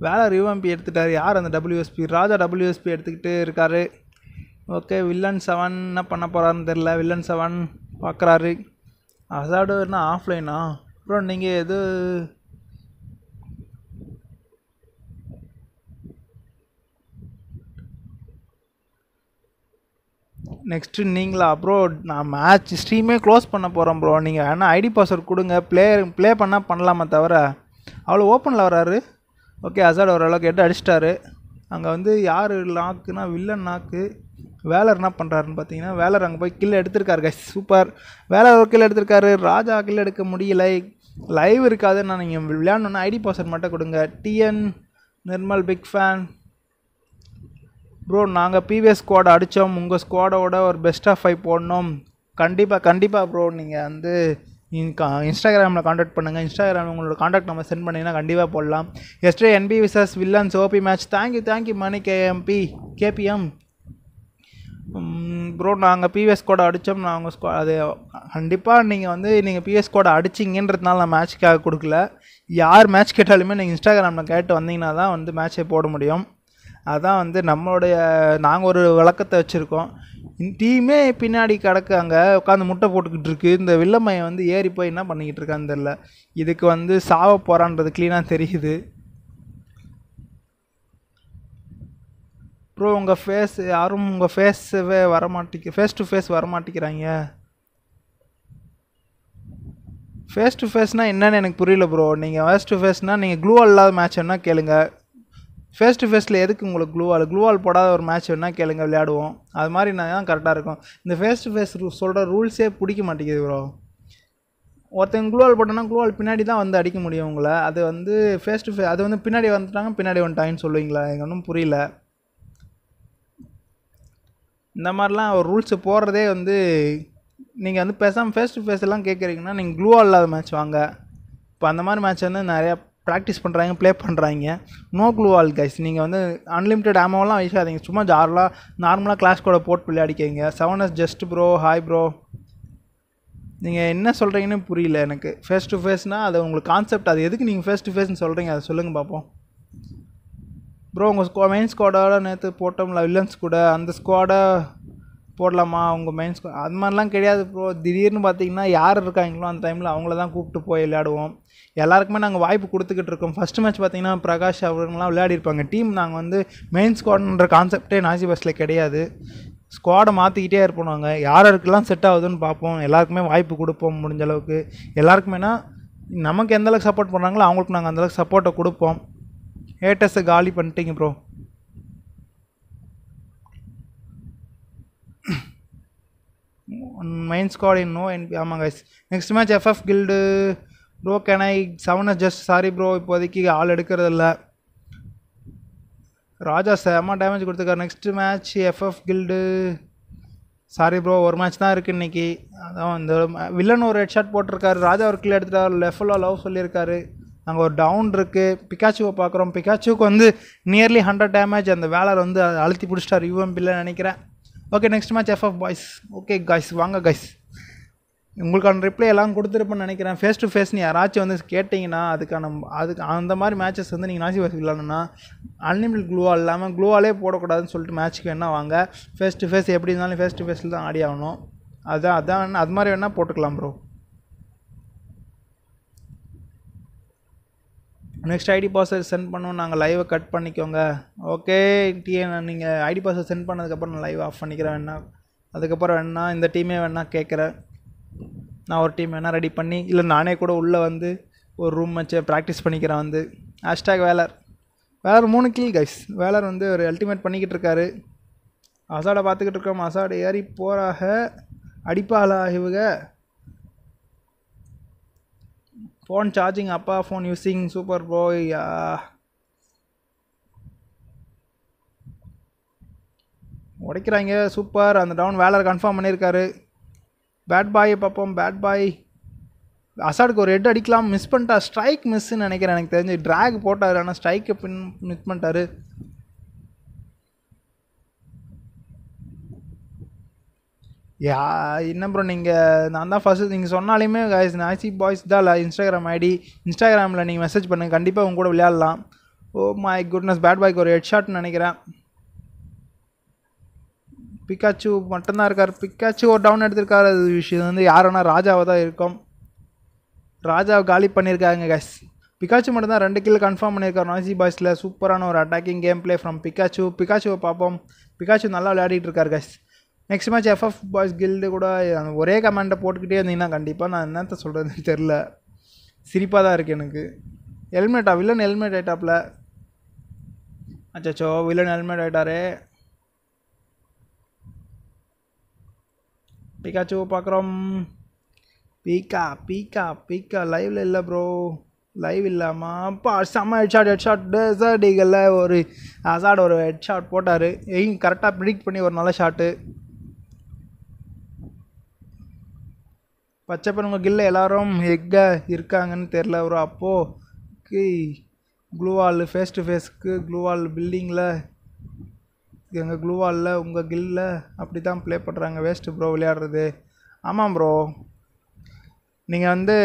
வேலை ரிவம்பி எடுத்துட்டார் யார் அந்த டபிள்யூஎஸ்பி ராஜா டபிள்யூஎஸ்பி எடுத்துக்கிட்டு இருக்கார் ஓகே வில்லன் செவன் என்ன பண்ண போகிறாருன்னு தெரில வில்லன் செவன் பார்க்குறாரு அசாடு என்ன ஆஃப்லைனா அப்புறம் நீங்கள் எது நெக்ஸ்ட்டு நீங்களா ப்ரோ நான் மேட்ச் ஸ்ட்ரீமே க்ளோஸ் பண்ண போகிறோம் ப்ரோ நீங்கள் வேணால் ஐடி பாஸ்வேர்ட் கொடுங்க பிளேயர் ப்ளே பண்ணால் பண்ணலாமா தவிர அவ்வளோ ஓப்பனில் வராரு ஓகே அசாட் ஓரளவுக்கு ஹெட் அடிச்சிட்டாரு அங்கே வந்து யார் லாக்குனா வில்லன் நாக்கு வேலர் என்ன பண்ணுறாருன்னு பார்த்தீங்கன்னா வேலர் அங்கே போய் கில் எடுத்திருக்காரு கைஸ் சூப்பர் வேலர் ஒரு கில் எடுத்திருக்காரு ராஜா கில் எடுக்க முடியலை லைவ் இருக்காதுன்னு நான் நீங்கள் விளையாடணுன்னா ஐடி பாஸ்வேர்ட் மட்டும் கொடுங்க TN Nirmal big fan bro நாங்கள் பிவிஎஸ் ஸ்குவாட் அடித்தோம் உங்கள் ஸ்குவாடோட ஒரு பெஸ்ட் ஆஃப் ஃபைவ் போடணும் கண்டிப்பாக கண்டிப்பாக ப்ரோ நீங்கள் வந்து இன்ஸ்டாகிராமில் காண்டாக்ட் பண்ணுங்கள் இன்ஸ்டாகிராம் உங்களோட காண்டாக்ட் நம்பர் சென்ட் பண்ணிங்கன்னா கண்டிப்பாக போடலாம் எஸ்டே என்பி vicious villains OP match thank you thank you மணி கேஎம்பி கேபிஎம் ப்ரோ நாங்கள் பிவிஎஸ் கோட அடித்தோம் நான் உங்கள் ஸ்குவா அது கண்டிப்பாக நீங்கள் வந்து நீங்கள் பிவிஎஸ் கோட அடிச்சிங்கன்றதுனால நான் மேட்ச்க்காக கொடுக்கல யார் மேட்ச் கேட்டாலுமே நீங்கள் இன்ஸ்டாகிராமில் கேட்டு வந்தீங்கன்னா தான் வந்து மேட்ச்சை போட முடியும் அதுதான் வந்து நம்மளுடைய நாங்கள் ஒரு விளக்கத்தை வச்சுருக்கோம் டீமே பின்னாடி கிடக்கு அங்கே உட்காந்து முட்டை போட்டுக்கிட்டு இருக்கு இந்த வில்லம்மையன் வந்து ஏறி போய் என்ன பண்ணிக்கிட்டு இருக்கான்னு தெரில இதுக்கு வந்து சாவ போகிறான்றது க்ளீனாக தெரியுது ப்ரோ உங்கள் ஃபேஸ் யாரும் உங்கள் ஃபேஸவே வரமாட்டேங்க ஃபேஸ் டு ஃபேஸ் வரமாட்டேங்கிறாங்க ஃபேஸ் டு ஃபேஸ்னால் என்னென்னு எனக்கு புரியல ப்ரோ நீங்கள் ஃபேஸ் டு ஃபேஸ்னால் நீங்கள் க்ளூ இல்லாத மேட்ச் என்ன கேளுங்கள் ஃபேஸ் டு ஃபேஸில் எதுக்கு உங்களுக்கு க்ளூவால் க்ளூவால் போடாத ஒரு மேட்ச் வேணால் கேளுங்க விளையாடுவோம் அது மாதிரி நான் தான் கரெக்டாக இருக்கும் இந்த ஃபேஸ் டு ஃபேஸ் சொல்கிற ரூல்ஸே பிடிக்க மாட்டேங்குது ப்ரோ ஒருத்தங்க க்ளூவால் போட்டோம்னா குளூவால் பின்னாடி தான் வந்து அடிக்க முடியும் உங்களை அது வந்து ஃபேஸ் டு ஃபேஸ் அது வந்து பின்னாடி வந்துட்டாங்க பின்னாடி வந்துட்டாங்கன்னு சொல்லுவீங்களா எனக்கு ஒன்றும் புரியல இந்த மாதிரிலாம் ஒரு ரூல்ஸு போடுறதே வந்து நீங்கள் வந்து பேசாமல் ஃபேஸ் டு ஃபேஸ் எல்லாம் கேட்குறீங்கன்னா நீங்கள் க்ளூவால் இல்லாத மேட்ச் வாங்க இப்போ அந்த மாதிரி மேட்ச் வந்து நிறையா ப்ராக்டிஸ் பண்ணுறாங்க ப்ளே பண்ணுறாங்க நோ க்ளூ ஆல் கைஸ் நீங்கள் வந்து அன்லிமிட்டெட் ஆமோலாம் வீசாதீங்க சும்மா ஜார்லாக நார்மலாக கிளாஸ் கூட போட்டு விளையாடிக்கிங்க seven S just bro hi bro நீங்கள் என்ன சொல்கிறீங்கன்னு புரியல எனக்கு ஃபேஸ் டு ஃபேஸ்னால் அது உங்களுக்கு கான்செப்ட் அது எதுக்கு நீங்கள் ஃபேஸ் டு ஃபேஸ்னு சொல்கிறீங்க அதை சொல்லுங்கள் பார்ப்போம் ப்ரோ உங்கள் ஸ்கோ மெயின் ஸ்குவாடோட நேற்று போட்டோம்ல வில்லன்ஸ் கூட அந்த ஸ்குவாடை போடலாமா உங்கள் மெயின் ஸ்குவா அது மாதிரிலாம் கிடையாது ப்ரோ திடீர்னு பார்த்தீங்கன்னா யார் இருக்காங்களோ அந்த டைமில் அவங்கள தான் கூப்பிட்டு போய் விளையாடுவோம் எல்லாருக்குமே நாங்கள் வாய்ப்பு கொடுத்துக்கிட்டு இருக்கோம் ஃபஸ்ட் மேட்ச் பார்த்தீங்கன்னா பிரகாஷ் அவருங்களாம் விளையாடிருப்பாங்க டீம் நாங்கள் வந்து மெயின் ஸ்குவாட்ன்ற கான்செப்டே நாசி பஸ்ஸில் கிடையாது ஸ்குவாடை மாற்றிக்கிட்டே இருப்போம் நாங்கள் யார் யாருக்கெல்லாம் செட் ஆகுதுன்னு பார்ப்போம் எல்லாருக்குமே வாய்ப்பு கொடுப்போம் முடிஞ்ச அளவுக்கு எல்லாருக்குமேனா நமக்கு எந்தளவுக்கு சப்போர்ட் பண்ணுறாங்களோ அவங்களுக்கு நாங்கள் அந்தளவுக்கு சப்போர்ட்டை கொடுப்போம் ஏட்டஸை காலி பண்ணிட்டீங்க bro main squad in no N ஆமாம் next match FF guild bro can I seven just sorry bro இப்போதைக்கு ஆள் எடுக்கிறது இல்லை ராஜா செம்ம டேமேஜ் கொடுத்துருக்காரு next match FF guild sorry bro ஒரு மேட்ச் தான் இருக்குது இன்றைக்கி அதான் இந்த வில்லன் ஒரு ஹெட் ஷாட் போட்டிருக்காரு ராஜா ஒரு கில் எடுத்துகிட்டா லெஃபலாக லவ் சொல்லியிருக்காரு அங்கே ஒரு டவுன் இருக்குது பிகாச்சுவை பார்க்குறோம் பிகாச்சுவுக்கு வந்து நியர்லி ஹண்ட்ரட் டேமேஜ் அந்த வேலர் வந்து அழுத்தி பிடிச்சிட்டார் யூஎம்பியில் நினைக்கிறேன் okay next match FF boys okay guys வாங்க காய்ஸ் உங்களுக்கான ரிப்ளை எல்லாம் கொடுத்துருப்பேன்னு நினைக்கிறேன் ஃபேஸ் டு நீ யாராச்சும் வந்து கேட்டிங்கன்னா அதுக்கான அதுக்கு அந்த மாதிரி மேட்சஸ் வந்து நீங்கள் நாசி வாசி விளாடணுன்னா அன்லிமிட் க்ளூவா இல்லாமல் க்ளூவாலே போடக்கூடாதுன்னு சொல்லிட்டு மேட்ச்சுக்கு வேணால் வாங்க ஃபேஸ் டு ஃபேஸ் எப்படி இருந்தாலும் ஃபேஸ் டு ஃபேஸில் தான் ஆடி ஆகணும் அதான் அதான் அது மாதிரி வேணால் போட்டுக்கலாம் bro next ID password sent பண்ணுவோம் நாங்கள் லைவை கட் பண்ணிக்கோங்க ஓகே டிஎன் நீங்கள் ஐடி பாஸ்வேர்ட் சென்ட் பண்ணதுக்கப்புறம் நான் லைவ் ஆஃப் பண்ணிக்கிறேன் வேணா அதுக்கப்புறம் வேணா இந்த டீமே வேணா கேட்குறேன் நான் ஒரு டீம் வேணால் ரெடி பண்ணி இல்லை நானே கூட உள்ளே வந்து ஒரு ரூம் வச்சு ப்ராக்டிஸ் பண்ணிக்கிறேன் வந்து ஹேஷ்டாக் வேலர் வேலர் மூணு கில் கைஸ் வேலர் வந்து ஒரு அல்டிமேட் பண்ணிக்கிட்டு இருக்காரு அசாடை பார்த்துக்கிட்டு இருக்கோம் அசாடை ஏறி போகிறாக அடிப்பால் ஆகிவுக ஃபோன் சார்ஜிங் அப்பா ஃபோன் யூஸிங் சூப்பர் போய்யா உடைக்கிறாங்க சூப்பர் அந்த டவுன் வேலர் கன்ஃபார்ம் பண்ணியிருக்காரு பேட் பாயை பார்ப்போம் பேட் பாய் அசாடுக்கு ஒரு ஹெட் அடிக்கலாம் மிஸ் பண்ணிட்டா ஸ்ட்ரைக் மிஸ்ன்னு நினைக்கிறேன் எனக்கு தெரிஞ்சு ட்ராக் போட்டார் ஆனால் ஸ்ட்ரைக்கை பின் மிஸ் பண்ணிட்டாரு யா என்ன ப்ரோ நீங்கள் நான் தான் ஃபஸ்ட்டு நீங்கள் சொன்னாலையுமே கைஸ் நாசி பாய்ஸ் தான் இல்லை இன்ஸ்டாகிராம் ஐடி இன்ஸ்டாகிராமில் நீங்கள் மெசேஜ் பண்ணுங்கள் கண்டிப்பாக உங்க கூட விளையாடலாம் ஓ மை குட்னஸ் பேட் பாய்க்கு ஒரு ஹெட் ஷாட்னு நினைக்கிறேன் பிக்காச்சு மட்டும்தான் இருக்கார் பிக்காச்சு ஒரு டவுன் எடுத்திருக்காரு அது விஷயம் வந்து யாருன்னா ராஜாவை தான் இருக்கும் ராஜாவை காலி பண்ணியிருக்காங்க கஸ் பிக்காச்சு மட்டும்தான் ரெண்டு கில் கன்ஃபார்ம் பண்ணியிருக்காரு நாய்ஸி பாய்ஸில் சூப்பரான ஒரு attacking game play from Pikachu பிக்காச்சுவை பார்ப்போம் பிக்காச்சு நல்லா விளையாடிட்டு இருக்கார் guys next match FF boys guild கூட ஒரே கமெண்ட்டை போட்டுக்கிட்டே இருந்தீங்கன்னா கண்டிப்பாக நான் என்னத்த சொல்கிறதுன்னு தெரில சிரிப்பாக தான் இருக்குது எனக்கு ஹெல்மெட்டா வில்லன் ஹெல்மெட் ஐட்டாப்பில் அச்சோ வில்லன் ஹெல்மெட் ஆகிட்டாரே பிகாச்சு பார்க்குறோம் பீக்கா பீக்கா பீக்கா லைவ்ல இல்லை ப்ரோ லைவ் இல்லாமா அப்பா செம்ம ஹெட்ஷாட் ஹெட்ஷாட் டெசர்ட் ஈகலில் ஒரு அசாட் ஒரு ஹெட்ஷாட் போட்டார் எயும் கரெக்டாக ப்ரிடிக்ட் பண்ணி ஒரு நல்ல ஷாட்டு பச்சைப்பனுங்க கில்ல எல்லாரும் எங்கே இருக்காங்கன்னு தெரில ஒரு அப்போது க்ளூவால் ஃபேஸ் டு ஃபேஸ்க்கு க்ளூவால் பில்டிங்கில் எங்கள் க்ளூவாலில் உங்கள் கில்லில் அப்படி தான் ப்ளே பண்ணுறாங்க வேஸ்ட்டு ப்ரோ விளையாடுறது ஆமாம் ப்ரோ நீங்கள் வந்து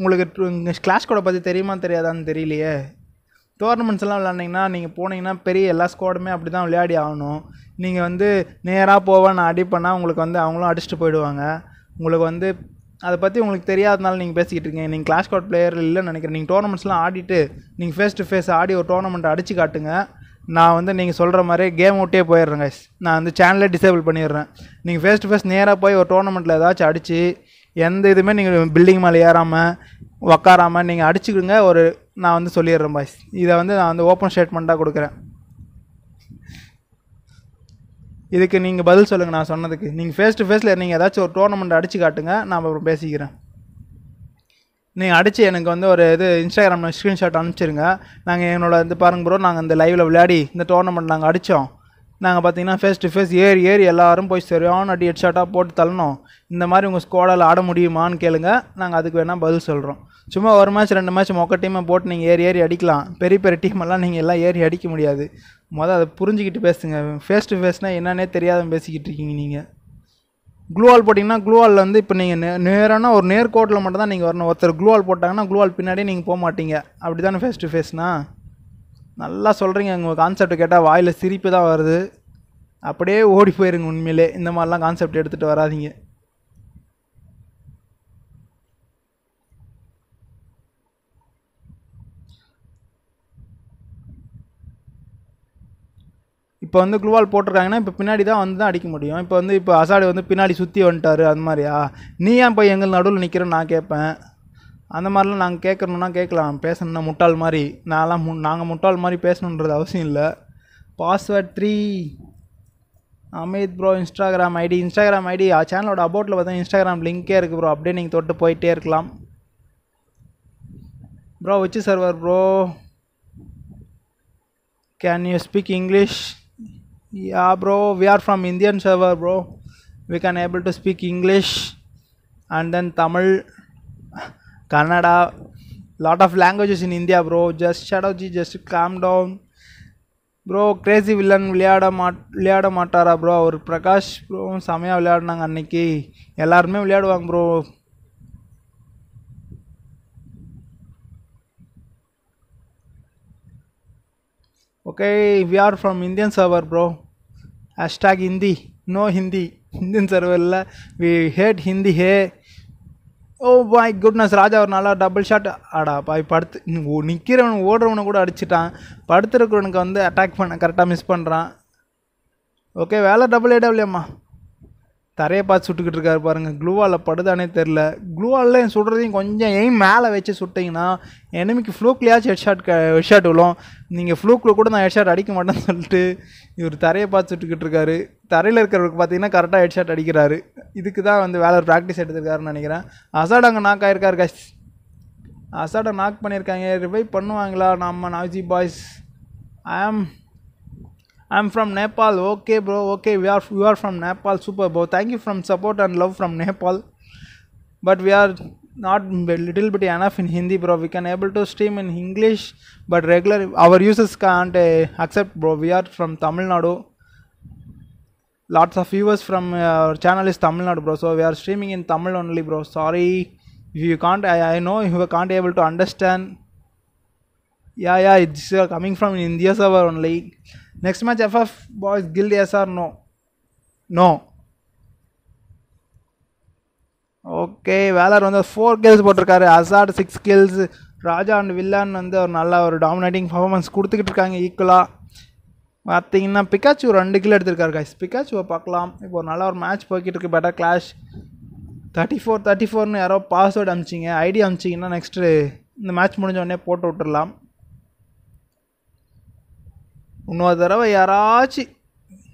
உங்களுக்கு கிளாஸ் கூட பற்றி தெரியுமா தெரியாதான்னு தெரியலையே டோர்னமெண்ட்ஸ்லாம் விளாண்டிங்கன்னா நீங்கள் போனீங்கன்னா பெரிய எல்லா ஸ்குவாடுமே அப்படி தான் விளையாடி ஆகணும் நீங்கள் வந்து நேராக போவேன் நான் அடிப்பேன்னா உங்களுக்கு வந்து அவங்களும் அடிச்சுட்டு போயிடுவாங்க உங்களுக்கு வந்து அதை பற்றி உங்களுக்கு தெரியாதனால நீங்கள் பேசிக்கிட்டு இருக்கீங்க நீங்கள் கிளாஸ் கோட் பிளேயர் இல்லைன்னு நினைக்கிறேன் நீங்கள் டோர்னமெண்ட்ஸ்லாம் ஆடிட்டு நீங்கள் ஃபேஸ் டு ஃபேஸ் ஆடி ஒரு டோர்னமெண்ட் அடித்து காட்டுங்க நான் வந்து நீங்கள் சொல்கிற மாதிரி கேம் விட்டே போயிடுறேன் கைஸ் நான் வந்து சேனலே டிசேபிள் பண்ணிடுறேன் நீங்கள் ஃபேஸ் டு ஃபேஸ் நேராக போய் ஒரு டோர்னமெண்ட்டில் ஏதாச்சும் அடித்து எந்த இதுவுமே நீங்கள் பில்டிங் மேலே ஏறாமல் உக்காராமல் நீங்கள் அடிச்சுக்கிடுங்க ஒரு நான் வந்து சொல்லிடுறேன் பாய்ஸ் இதை வந்து நான் வந்து ஓப்பன் ஸ்டேட்மெண்ட்டாக கொடுக்குறேன் இதுக்கு நீங்கள் பதில் சொல்லுங்கள் நான் சொன்னதுக்கு நீங்கள் ஃபேஸ் டு ஃபேஸில் நீங்கள் ஏதாச்சும் ஒரு டோர்னமெண்ட் அடித்து காட்டுங்க நான் அப்புறம் பேசிக்கிறேன் நீங்கள் அடித்து எனக்கு வந்து ஒரு இது இன்ஸ்டாகிராமில் ஸ்க்ரீன்ஷாட் அனுப்பிச்சிருங்க நாங்கள் எங்களோட இந்த பாருங்க ப்ரோ நாங்கள் இந்த லைவில் விளையாடி இந்த டோர்னமெண்ட் நாங்கள் அடித்தோம் நாங்கள் பார்த்தீங்கன்னா ஃபேஸ் டு ஃபேஸ் ஏறி ஏறி எல்லோரும் போய் சரியான அடி ஷாட்டாக போட்டு தள்ளணும் இந்த மாதிரி உங்கள் ஸ்குவாடால் ஆட முடியுமான்னு கேளுங்க நாங்கள் அதுக்கு வேணால் பதில் சொல்கிறோம் சும்மா ஒரு மேட்ச் ரெண்டு மேட்ச் மொக்க டீமை போட்டு நீங்கள் ஏறி ஏறி அடிக்கலாம் பெரிய பெரிய டீமெல்லாம் நீங்கள் எல்லாம் ஏறி அடிக்க முடியாது மொதல் அதை புரிஞ்சுக்கிட்டு பேசுங்க ஃபேஸ் டு ஃபேஸ்னால் என்னன்னே தெரியாதவங்க பேசிக்கிட்டு இருக்கீங்க நீங்கள் குளுவால் போட்டிங்கன்னா க்ளூவாலில் வந்து இப்போ நீங்கள் நே நேரான ஒரு நேர்கோட்டில் மட்டும் தான் நீங்கள் வரணும் ஒருத்தர் குளுவால் போட்டாங்கன்னா குளுவால் பின்னாடி நீங்கள் போக மாட்டீங்க அப்படி தானே ஃபேஸ் டு ஃபேஸ்னா நல்லா சொல்கிறீங்க உங்கள் கான்செப்ட் கேட்டால் வாயில் சிரிப்பு தான் வருது அப்படியே ஓடி போயிருங்க உண்மையிலே இந்த மாதிரிலாம் கான்செப்ட் எடுத்துகிட்டு வராதிங்க இப்போ வந்து குளுவால் போட்டிருக்காங்கன்னா இப்போ பின்னாடி தான் வந்து தான் அடிக்க முடியும் இப்போ வந்து இப்போ அசாடி வந்து பின்னாடி சுற்றி வந்துட்டார் அது மாதிரியா நீ ஏன் இப்போ எங்கள் நடுவில் நிற்கிறேன்னு நான் கேட்பேன் அந்த மாதிரிலாம் நாங்கள் கேட்கணுன்னா கேட்கலாம் பேசணுன்னா முட்டாள் மாதிரி நான்லாம் மு நாங்கள் முட்டாள் மாதிரி பேசணுன்றது அவசியம் இல்லை password three Amit bro Instagram ID Instagram ID ஆ சேனலோட அபோட்டில் பார்த்தா இன்ஸ்டாகிராம் லிங்க்கே இருக்குது ப்ரோ அப்படியே நீங்கள் தொட்டு போயிட்டே இருக்கலாம் ப்ரோ வச்சு server bro can you speak English yeah bro we are from indian server bro we can able to speak english and then tamil kannada lot of languages in india bro just shut up just calm down bro crazy villain விளையாட மாட் விளையாட மாட்டாரா ப்ரோ அவர் பிரகாஷ் ப்ரோ செமையாக விளையாடினாங்க அன்னைக்கு எல்லாருமே விளையாடுவாங்க bro okay we are from Indian server bro hashtag hindi no hindi indian server illa we hate hindi hey oh boy goodness Raja ஒரு நாளாக டபுள் ஷாட் ஆடா பாய் படுத்து நிற்கிறவன் ஓடுறவனை கூட அடிச்சிட்டான் படுத்துருக்கிறவனுக்கு வந்து அட்டாக் பண்ண கரெக்டாக மிஸ் பண்ணுறான் ஓகே வேலை டபுள் ஏடபிள்யூம்மா தரையை பார்த்து சுட்டுக்கிட்டு இருக்காரு பாருங்கள் க்ளூவாலில் படுதானே தெரில க்ளூவாலில் சுடுறதையும் கொஞ்சம் எய்ம் மேலே வச்சு சுட்டிங்கன்னா எனிமிக்கு ஃப்ளூக்லியாச்சும் ஹெட் ஷாட் ஹெட் ஷாட் விழும் நீங்கள் ஃப்ளூக்கில் கூட நான் ஹெட் ஷாட் அடிக்க மாட்டேன்னு சொல்லிட்டு இவர் தரையை பார்த்துட்டுக்கிட்டு இருக்காரு தரையில் இருக்கிறவருக்கு பார்த்தீங்கன்னா கரெக்டாக ஹெட்ஷாட் அடிக்கிறாரு இதுக்கு தான் வந்து வேலை ப்ராக்டிஸ் எடுத்துருக்காருன்னு நினைக்கிறேன் அசாட் அங்கே நாக் ஆகிருக்காரு கஷ் அசாடை நாக் பண்ணியிருக்காங்க ரிவைவ் பண்ணுவாங்களா நம்ம நவ்ஜி boys I am I am from Nepal okay bro okay we are you are from Nepal super bro thank you from support and love from Nepal but we are not little bit enough in Hindi, bro. We can able to stream in English, but regular our users can't uh, accept, bro. We are from Tamil Nadu. Lots of viewers from eh, our channel is Tamil Nadu, bro. So we are streaming in Tamil only, bro. Sorry if you can't. I, I know you can't able to understand. Yeah, yeah, it's uh, coming from India server only. Next match, FF boys Guild SR no, no. Okay வேலார் வந்து ஃபோர் கில்ஸ் போட்டிருக்காரு அசாட் six kills Raja and villain வந்து ஒரு நல்ல ஒரு டாமினேட்டிங் பர்ஃபார்மன்ஸ் கொடுத்துக்கிட்டு இருக்காங்க ஈக்குவலாக பார்த்தீங்கன்னா பிக்காச்சு ரெண்டு கிலோ எடுத்திருக்காரு கைஸ் பிக்காச்சுவை பார்க்கலாம் இப்போ ஒரு நல்ல ஒரு மேட்ச் போய்கிட்டு இருக்கு better clash thirty four thirty ஃபோர்னு யாரோ பாஸ்வேர்டு அனுப்பிச்சிங்க ஐடி அமிச்சிங்கன்னா நெக்ஸ்ட்டு இந்த மேட்ச் முடிஞ்ச உடனே போட்டு விட்டுடலாம் இன்னொரு தடவை யாராச்சும்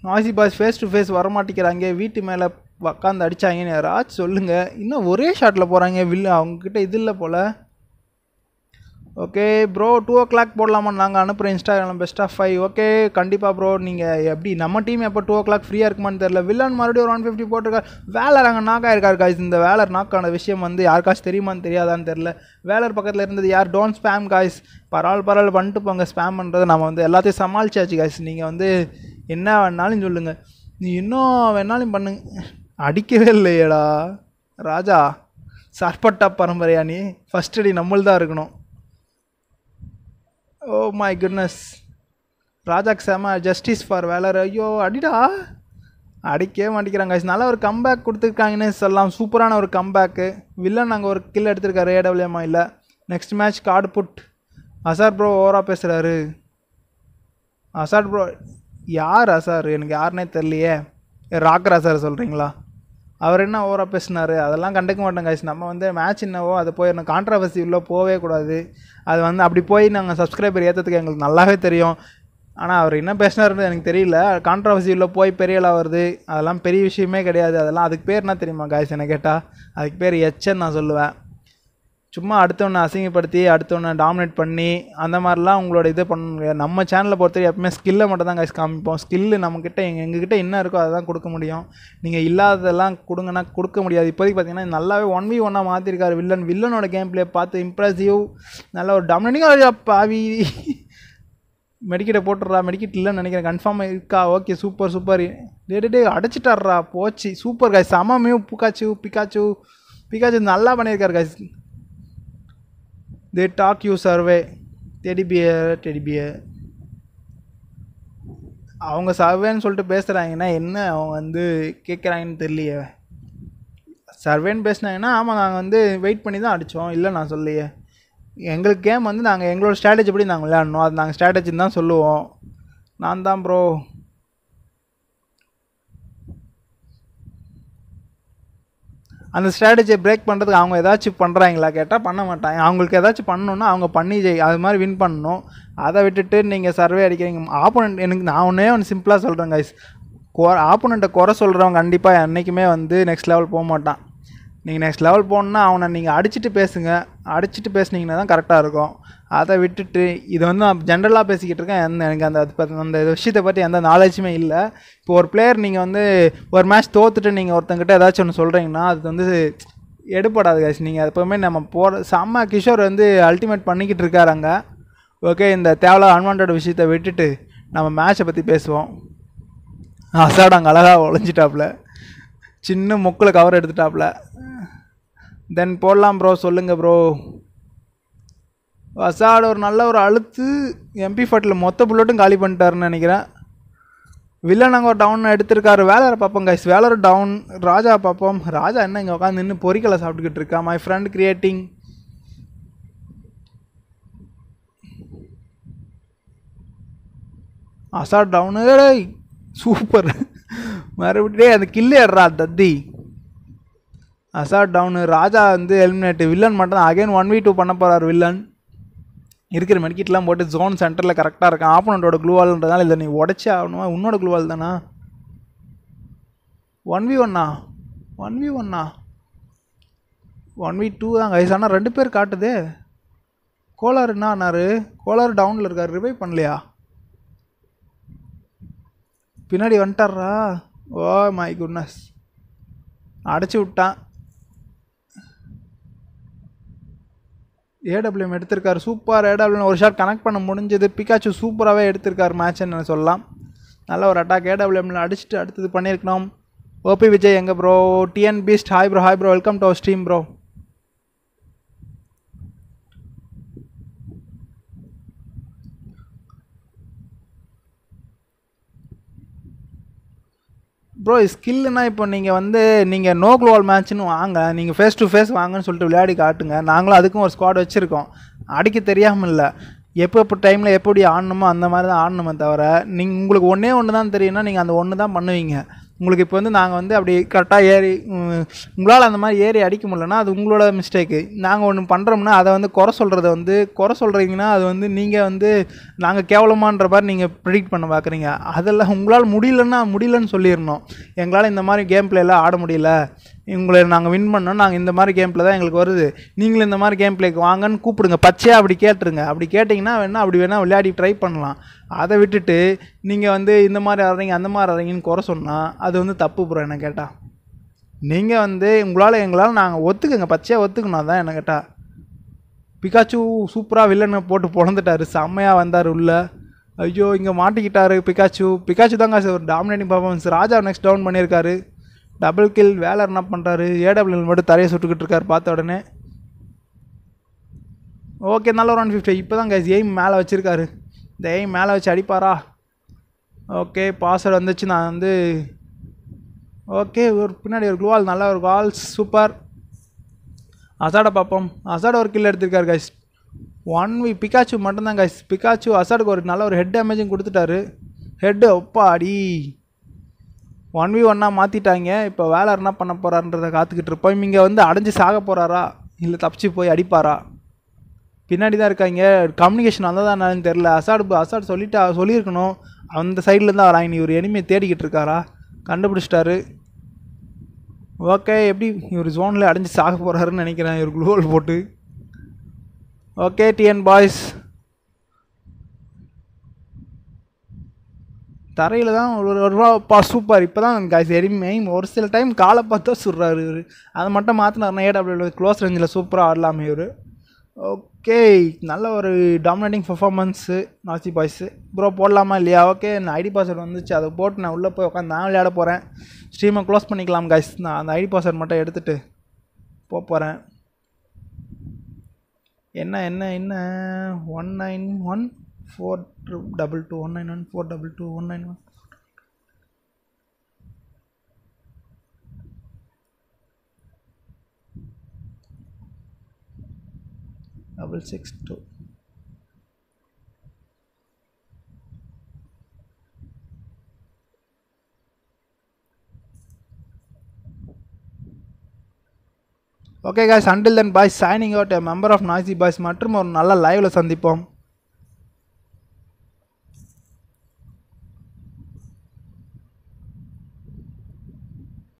noisy boys face to face வரமாட்டேங்கிறாங்க வீட்டு மேலே உக்காந்து அடித்தாங்கன்னு யாராச்சும் சொல்லுங்கள் இன்னும் ஒரே ஷாட்டில் போகிறாங்க வில் அவங்கக்கிட்ட இது இல்லை போல் okay bro two o'clock போடலாமா நாங்கள் அனுப்புகிறோம் Instagram best of five okay கண்டிப்பாக ப்ரோ நீங்கள் எப்படி நம்ம டீம் எப்போ டூ ஓ கிளாக் ஃப்ரீயாக இருக்குமான்னு தெரியல வில்லன் மறுபடியும் ஒரு ஒன் ஃபிஃப்டி போட்டிருக்காரு வேலர் அங்கே நாக் ஆயிருக்கார் காய்ஸ் இந்த வேலர் நாக்கான விஷயம் வந்து யாருக்காச்சும் தெரியுமான்னு தெரியாதான்னு தெரில வேலர் பக்கத்தில் இருந்தது யார் டோன்ட் ஸ்பேம் காய்ஸ் பரவாயில்ல பரவாயில்ல பண்ணிட்டு போங்க ஸ்பேம் பண்ணுறது நம்ம வந்து எல்லாத்தையும் சமாளிச்சாச்சு காய்ஸ் நீங்கள் வந்து என்ன வேணாலும் சொல்லுங்கள் நீ இன்னும் வேணாலும் பண்ணுங்க அடிக்கவே இல்லையடா ராஜா சர்பட்டா பரம்பரையா நீ ஃபஸ்ட் அடி நம்மள்தான் இருக்கணும் ஓ மை குட்னஸ் ராஜாக்கு செம ஜஸ்டிஸ் ஃபார் வேலர் ஐயோ அடிடா அடிக்கவே மாட்டேங்கிறாங்க நல்ல ஒரு கம்பேக் கொடுத்துருக்காங்கன்னு சொல்லலாம் சூப்பரான ஒரு கம்பேக்கு வில்லன் நாங்கள் ஒரு கில் எடுத்திருக்காரு ஏடபிள்யூமா இல்லை நெக்ஸ்ட் மேட்ச் கார்டு புட் அசார் ப்ரோ ஓவராக பேசுகிறாரு அசார் ப்ரோ யார் அசார் எனக்கு யாருன்னே தெரியலையே ராக்கர் அசார் சொல்கிறீங்களா அவர் என்ன ஓவராக பேசினார் அதெல்லாம் கண்டுக்க மாட்டோம் காய்ச்சி நம்ம வந்து மேட்ச் என்னவோ அது போய் கான்ட்ரவர்சி உள்ளே போகவே கூடாது அது வந்து அப்படி போய் நாங்கள் சப்ஸ்கிரைபர் ஏற்றத்துக்கு எங்களுக்கு நல்லாவே தெரியும் ஆனால் அவர் என்ன பேசினார்னு எனக்கு தெரியல கான்ட்ரவர்சி உள்ளே போய் பெரிய ஆளாக வருது அதெல்லாம் பெரிய விஷயமே கிடையாது அதெல்லாம் அதுக்கு பேர் என்ன தெரியுமா காய்ஸ் என்ன கேட்டால் அதுக்கு பேர் எச்சன்னு நான் சொல்லுவேன் சும்மா அடுத்தவனை அசிங்கப்படுத்தி அடுத்தவனை டாமினேட் பண்ணி அந்த மாதிரிலாம் உங்களோட இதை பண்ண முடியாது நம்ம சேனலை பொறுத்தவரை எப்பவுமே ஸ்கில்லை மட்டும் தான் கைஸ் காமிப்போம் ஸ்கில்லு நம்மக்கிட்ட எங்கள் எங்ககிட்ட என்ன இருக்கோ அதை தான் கொடுக்க முடியும் நீங்கள் இல்லாததெல்லாம் கொடுங்கன்னா கொடுக்க முடியாது இப்போதைக்கு பார்த்தீங்கன்னா நல்லாவே ஒன் வி ஒன்னாக மாற்றிருக்காரு வில்லன் வில்லனோட கேம் பிளே பார்த்து இம்ப்ரெசிவ் நல்ல ஒரு டாமினேட்டிங்காக பாவி மெடிக்கிட்ட போட்டுடுறா மெடிக்கிட் இல்லைன்னு நினைக்கிறேன் கன்ஃபார்ம் இருக்கா ஓகே சூப்பர் சூப்பர் டே அடைச்சிட்டாடுறா போச்சு சூப்பர் காய்ஸ் சமமியும் புக்காச்சு பிக்காச்சு பிக்காச்சு நல்லா பண்ணியிருக்காரு காய்ஸ் தே டாக் யூ சர்வே டெடிபியர் டெடிபியர் அவங்க சர்வேன்னு சொல்லிட்டு பேசுகிறாங்கன்னா என்ன அவங்க வந்து கேட்குறாங்கன்னு தெரியலையே சர்வேன்னு பேசினாங்கன்னா ஆமாம் நாங்கள் வந்து வெயிட் பண்ணி தான் அடித்தோம் இல்லை நான் சொல்லையே எங்களுக்கு கேம் வந்து நாங்கள் எங்களோட ஸ்ட்ராட்டஜி படி நாங்கள் விளையாடணும் அது நாங்கள் ஸ்ட்ராட்டஜின்னு தான் சொல்லுவோம் நான் தான் ப்ரோ அந்த ஸ்ட்ராட்டஜியை பிரேக் பண்ணுறதுக்கு அவங்க ஏதாச்சும் பண்ணுறாங்களா கேட்டால் பண்ண மாட்டாங்க அவங்களுக்கு ஏதாச்சும் பண்ணணுன்னா அவங்க பண்ணி ஜெய் அது மாதிரி வின் பண்ணணும் அதை விட்டுட்டு நீங்கள் சர்வே அடிக்கிறீங்க ஆப்போனண்ட் எனக்கு நான் ஒன்றே ஒன்று சிம்பிளாக சொல்கிறேன் கைஸ் கொ ஆப்போனண்ட்டை குறை சொல்கிறவங்க கண்டிப்பாக என்றைக்குமே வந்து நெக்ஸ்ட் லெவல் போக மாட்டான் நீங்கள் நெக்ஸ்ட் லெவல் போகணுன்னா அவனை நீங்கள் அடிச்சுட்டு பேசுங்க அடிச்சுட்டு பேசுனீங்கன்னா தான் கரெக்டாக இருக்கும் அதை விட்டுட்டு இது வந்து நான் ஜென்ரலாக பேசிக்கிட்டு இருக்கேன் எந்த எனக்கு அந்த அது பற்றி அந்த விஷயத்தை பற்றி எந்த நாலேஜுமே இல்லை இப்போ ஒரு பிளேயர் நீங்கள் வந்து ஒரு மேட்ச் தோத்துட்டு நீங்கள் ஒருத்தங்கிட்ட ஏதாச்சும் ஒன்று சொல்கிறீங்கன்னா அது வந்து எடுப்படாது காசு நீங்கள் எப்போவுமே நம்ம போகிற செம்ம கிஷோர் வந்து அல்டிமேட் பண்ணிக்கிட்டு இருக்கார் அங்கே ஓகே இந்த தேவையில்லாத அன்வான்ட் விஷயத்தை விட்டுட்டு நம்ம மேட்சை பற்றி பேசுவோம் அசாடாங்க அழகாக ஒழிஞ்சிட்டாப்புல சின்ன முக்கில் கவர் எடுத்துட்டாப்புல தென் போடலாம் ப்ரோ சொல்லுங்கள் ப்ரோ வசாட ஒரு நல்ல ஒரு அழுத்து எம்பி ஃபட்டில் மொத்த புல்லட்டும் காலி பண்ணிட்டாருன்னு நினைக்கிறேன் வில்லன் அங்கே ஒரு டவுன் எடுத்திருக்காரு வேலை பார்ப்போம் கைஸ் வேலர் டவுன் ராஜா பார்ப்போம் ராஜா என்ன இங்கே உட்காந்து நின்று பொறிக்கலை சாப்பிட்டுக்கிட்டு இருக்கா மை ஃப்ரெண்ட் கிரியேட்டிங் அசாட் டவுனு சூப்பர் மறுபடியும் அந்த கில்லு ஏடுறா தத்தி அசாட் டவுனு ராஜா வந்து எலிமினேட் வில்லன் மட்டும் தான் அகைன் ஒன் வி டூ பண்ண போகிறார் வில்லன் இருக்கிற மெடிக்கிட்லாம் போட்டு ஜோன் சென்டரில் கரெக்டாக இருக்கான் ஆப்போனண்ட்டோட க்ளூவால்ன்றதால இதை நீ உடச்சி ஆகணுமா உன்னோட க்ளூவால் தானா ஒன் வி ஒன்னா ஒன் வி ஒன்னா ஒன் வி டூ தான் கைஸ் ஆனால் ரெண்டு பேர் காட்டுதே கோலார் என்ன ஆனார் கோலார் டவுனில் இருக்கார் ரிவைவ் பண்ணலையா பின்னாடி வந்துட்டாரா ஓ மை குட்னஸ் அடைச்சி விட்டான் ஏடபிள்யூஎம் எடுத்திருக்காரு சூப்பர் ஏடபிள்யூஎம் ஒரு ஷாட் கனெக்ட் பண்ண முடிஞ்சது பிக்காச்சு சூப்பராகவே எடுத்திருக்காரு மேட்ச்னு சொல்லலாம் நல்ல ஒரு அட்டாக் ஏடபிள்யூஎம்ல அடிச்சுட்டு அடுத்தது பண்ணியிருக்கணும் ஓபி விஜய் எங்கே bro TN beast hi bro hi bro welcome to our stream bro bro ஸ்கில்லுனா இப்போ நீங்கள் வந்து நீங்கள் நோ க்ளோவல் மேட்ச்னு வாங்க நீங்கள் ஃபேஸ் டு ஃபேஸ் வாங்கன்னு சொல்லிட்டு விளையாடி காட்டுங்க நாங்களும் அதுக்கும் ஒரு ஸ்குவாட் வச்சுருக்கோம் அடிக்க தெரியாமல் இல்லை எப்போ எப்போ டைமில் எப்படி ஆடணுமோ அந்த மாதிரி தான் ஆடணுமே தவிர நீங்கள் உங்களுக்கு ஒன்றே ஒன்று தான் தெரியும்னா நீங்கள் அந்த ஒன்று தான் பண்ணுவீங்க உங்களுக்கு இப்போ வந்து நாங்கள் வந்து அப்படி கரெக்டாக ஏறி உங்களால் அந்த மாதிரி ஏறி அடிக்க முடிலன்னா அது உங்களோட மிஸ்டேக்கு நாங்கள் ஒன்று பண்ணுறோம்னா அதை வந்து குறை சொல்கிறத வந்து குறை சொல்கிறீங்கன்னா அது வந்து நீங்கள் வந்து நாங்கள் கேவலமான்ற மாதிரி நீங்கள் ப்ரிடிக்ட் பண்ண பார்க்குறீங்க அதெல்லாம் உங்களால் முடியலன்னா முடியலன்னு சொல்லிடணும் எங்களால் இந்த மாதிரி கேம் பிளேலாம் ஆட முடியல உங்களை நாங்கள் வின் பண்ணோம் நாங்கள் இந்த மாதிரி கேம் தான் எங்களுக்கு வருது நீங்களும் இந்த மாதிரி கேம் பிளேக்கு வாங்கன்னு கூப்பிடுங்க பச்சையாக அப்படி கேட்டுருங்க அப்படி கேட்டிங்கன்னா வேணால் அப்படி வேணால் விளையாடி ட்ரை பண்ணலாம் அதை விட்டுட்டு நீங்கள் வந்து இந்த மாதிரி ஆடுறீங்க அந்த மாதிரி ஆடுறீங்கன்னு குறை சொன்னால் அது வந்து தப்பு புறம் என்ன கேட்டால் நீங்கள் வந்து உங்களால் எங்களால் நாங்கள் ஒத்துக்குங்க பச்சையாக ஒத்துக்கணும் தான் என்ன கேட்டால் பிகாச்சு சூப்பராக வில்லன்னு போட்டு பிறந்துட்டார் செம்மையாக வந்தார் உள்ளே ஐயோ இங்கே மாட்டிக்கிட்டாரு பிகாச்சு பிகாச்சு தாங்க ஒரு dominating performance Raja next down பண்ணியிருக்காரு டபுள் கில் வேலை என்ன பண்ணுறாரு ஏடபிள்யூஎல் மட்டும் தரையை சுட்டுக்கிட்டு இருக்காரு பார்த்த உடனே ஓகே நல்ல ஒரு ஒன் ஃபிஃப்டி இப்போ தான் கேஸ் எய்ம் மேலே வச்சுருக்காரு இந்த மேலே வச்சு அடிப்பாரா ஓகே பாஸ்வேர்ட் வந்துச்சு நான் வந்து ஓகே ஒரு பின்னாடி ஒரு குவால் நல்ல ஒரு கால் சூப்பர் அசாடை பார்ப்போம் அசாடை ஒரு கில் எடுத்திருக்காரு கைஸ் ஒன் வி பிகாச்சு மட்டும்தான் கைஸ் பிகாச்சு அசாடுக்கு ஒரு நல்ல ஒரு ஹெட் டேமேஜும் கொடுத்துட்டாரு ஹெட்டு ஒப்பா அடி ஒன் வி ஒன்னாக மாற்றிட்டாங்க இப்போ வேலை என்ன பண்ண போகிறாருன்றதை காத்துக்கிட்டு இருப்போம் இங்கே வந்து அடைஞ்சு சாக போகிறாரா இல்லை தப்பிச்சு போய் அடிப்பாரா பின்னாடி தான் இருக்காங்க கம்யூனிகேஷன் வந்தால் தான் தெரில அசாடு அசாடு சொல்லிட்டு சொல்லியிருக்கணும் அந்த சைடில் தான் வராங்க இவர் எனிமே தேடிக்கிட்டு இருக்காரா கண்டுபிடிச்சிட்டாரு ஓகே எப்படி இவர் ஜோனில் அடைஞ்சு சாக போகிறாருன்னு நினைக்கிறேன் இவர் குளோல் போட்டு ஓகே டிஎன் பாய்ஸ் தரையில் தான் ஒரு ஒரு ரூபா சூப்பர் இப்போ தான் காய்ஸ் எரிமை ஒரு சில டைம் காலை பார்த்தா சுடுறாரு இவர் அதை மட்டும் மாற்றினார்னா ஏடபிள்யூ க்ளோஸ் ரேஞ்சில் சூப்பராக ஆடலாமே இவர் ஓகே ஓகே நல்ல ஒரு dominating performance noisy boys bro போடலாமா இல்லையா ஓகே நான் ஐடி பாஸ்வேர்டு வந்துச்சு அதை போட்டு நான் உள்ளே போய் உட்காந்து நான் விளையாட போகிறேன் ஸ்ட்ரீமை க்ளோஸ் பண்ணிக்கலாம் காய்ஸ் நான் அந்த ஐடி பாஸ்வேர்டு மட்டும் எடுத்துகிட்டு போக போகிறேன் என்ன என்ன என்ன one nine one four double two one nine one four double two one nine one double six two okay guys until then boys signing out a member of noisy boys மற்றும் ஒரு நல்ல லைவில் சந்திப்போம்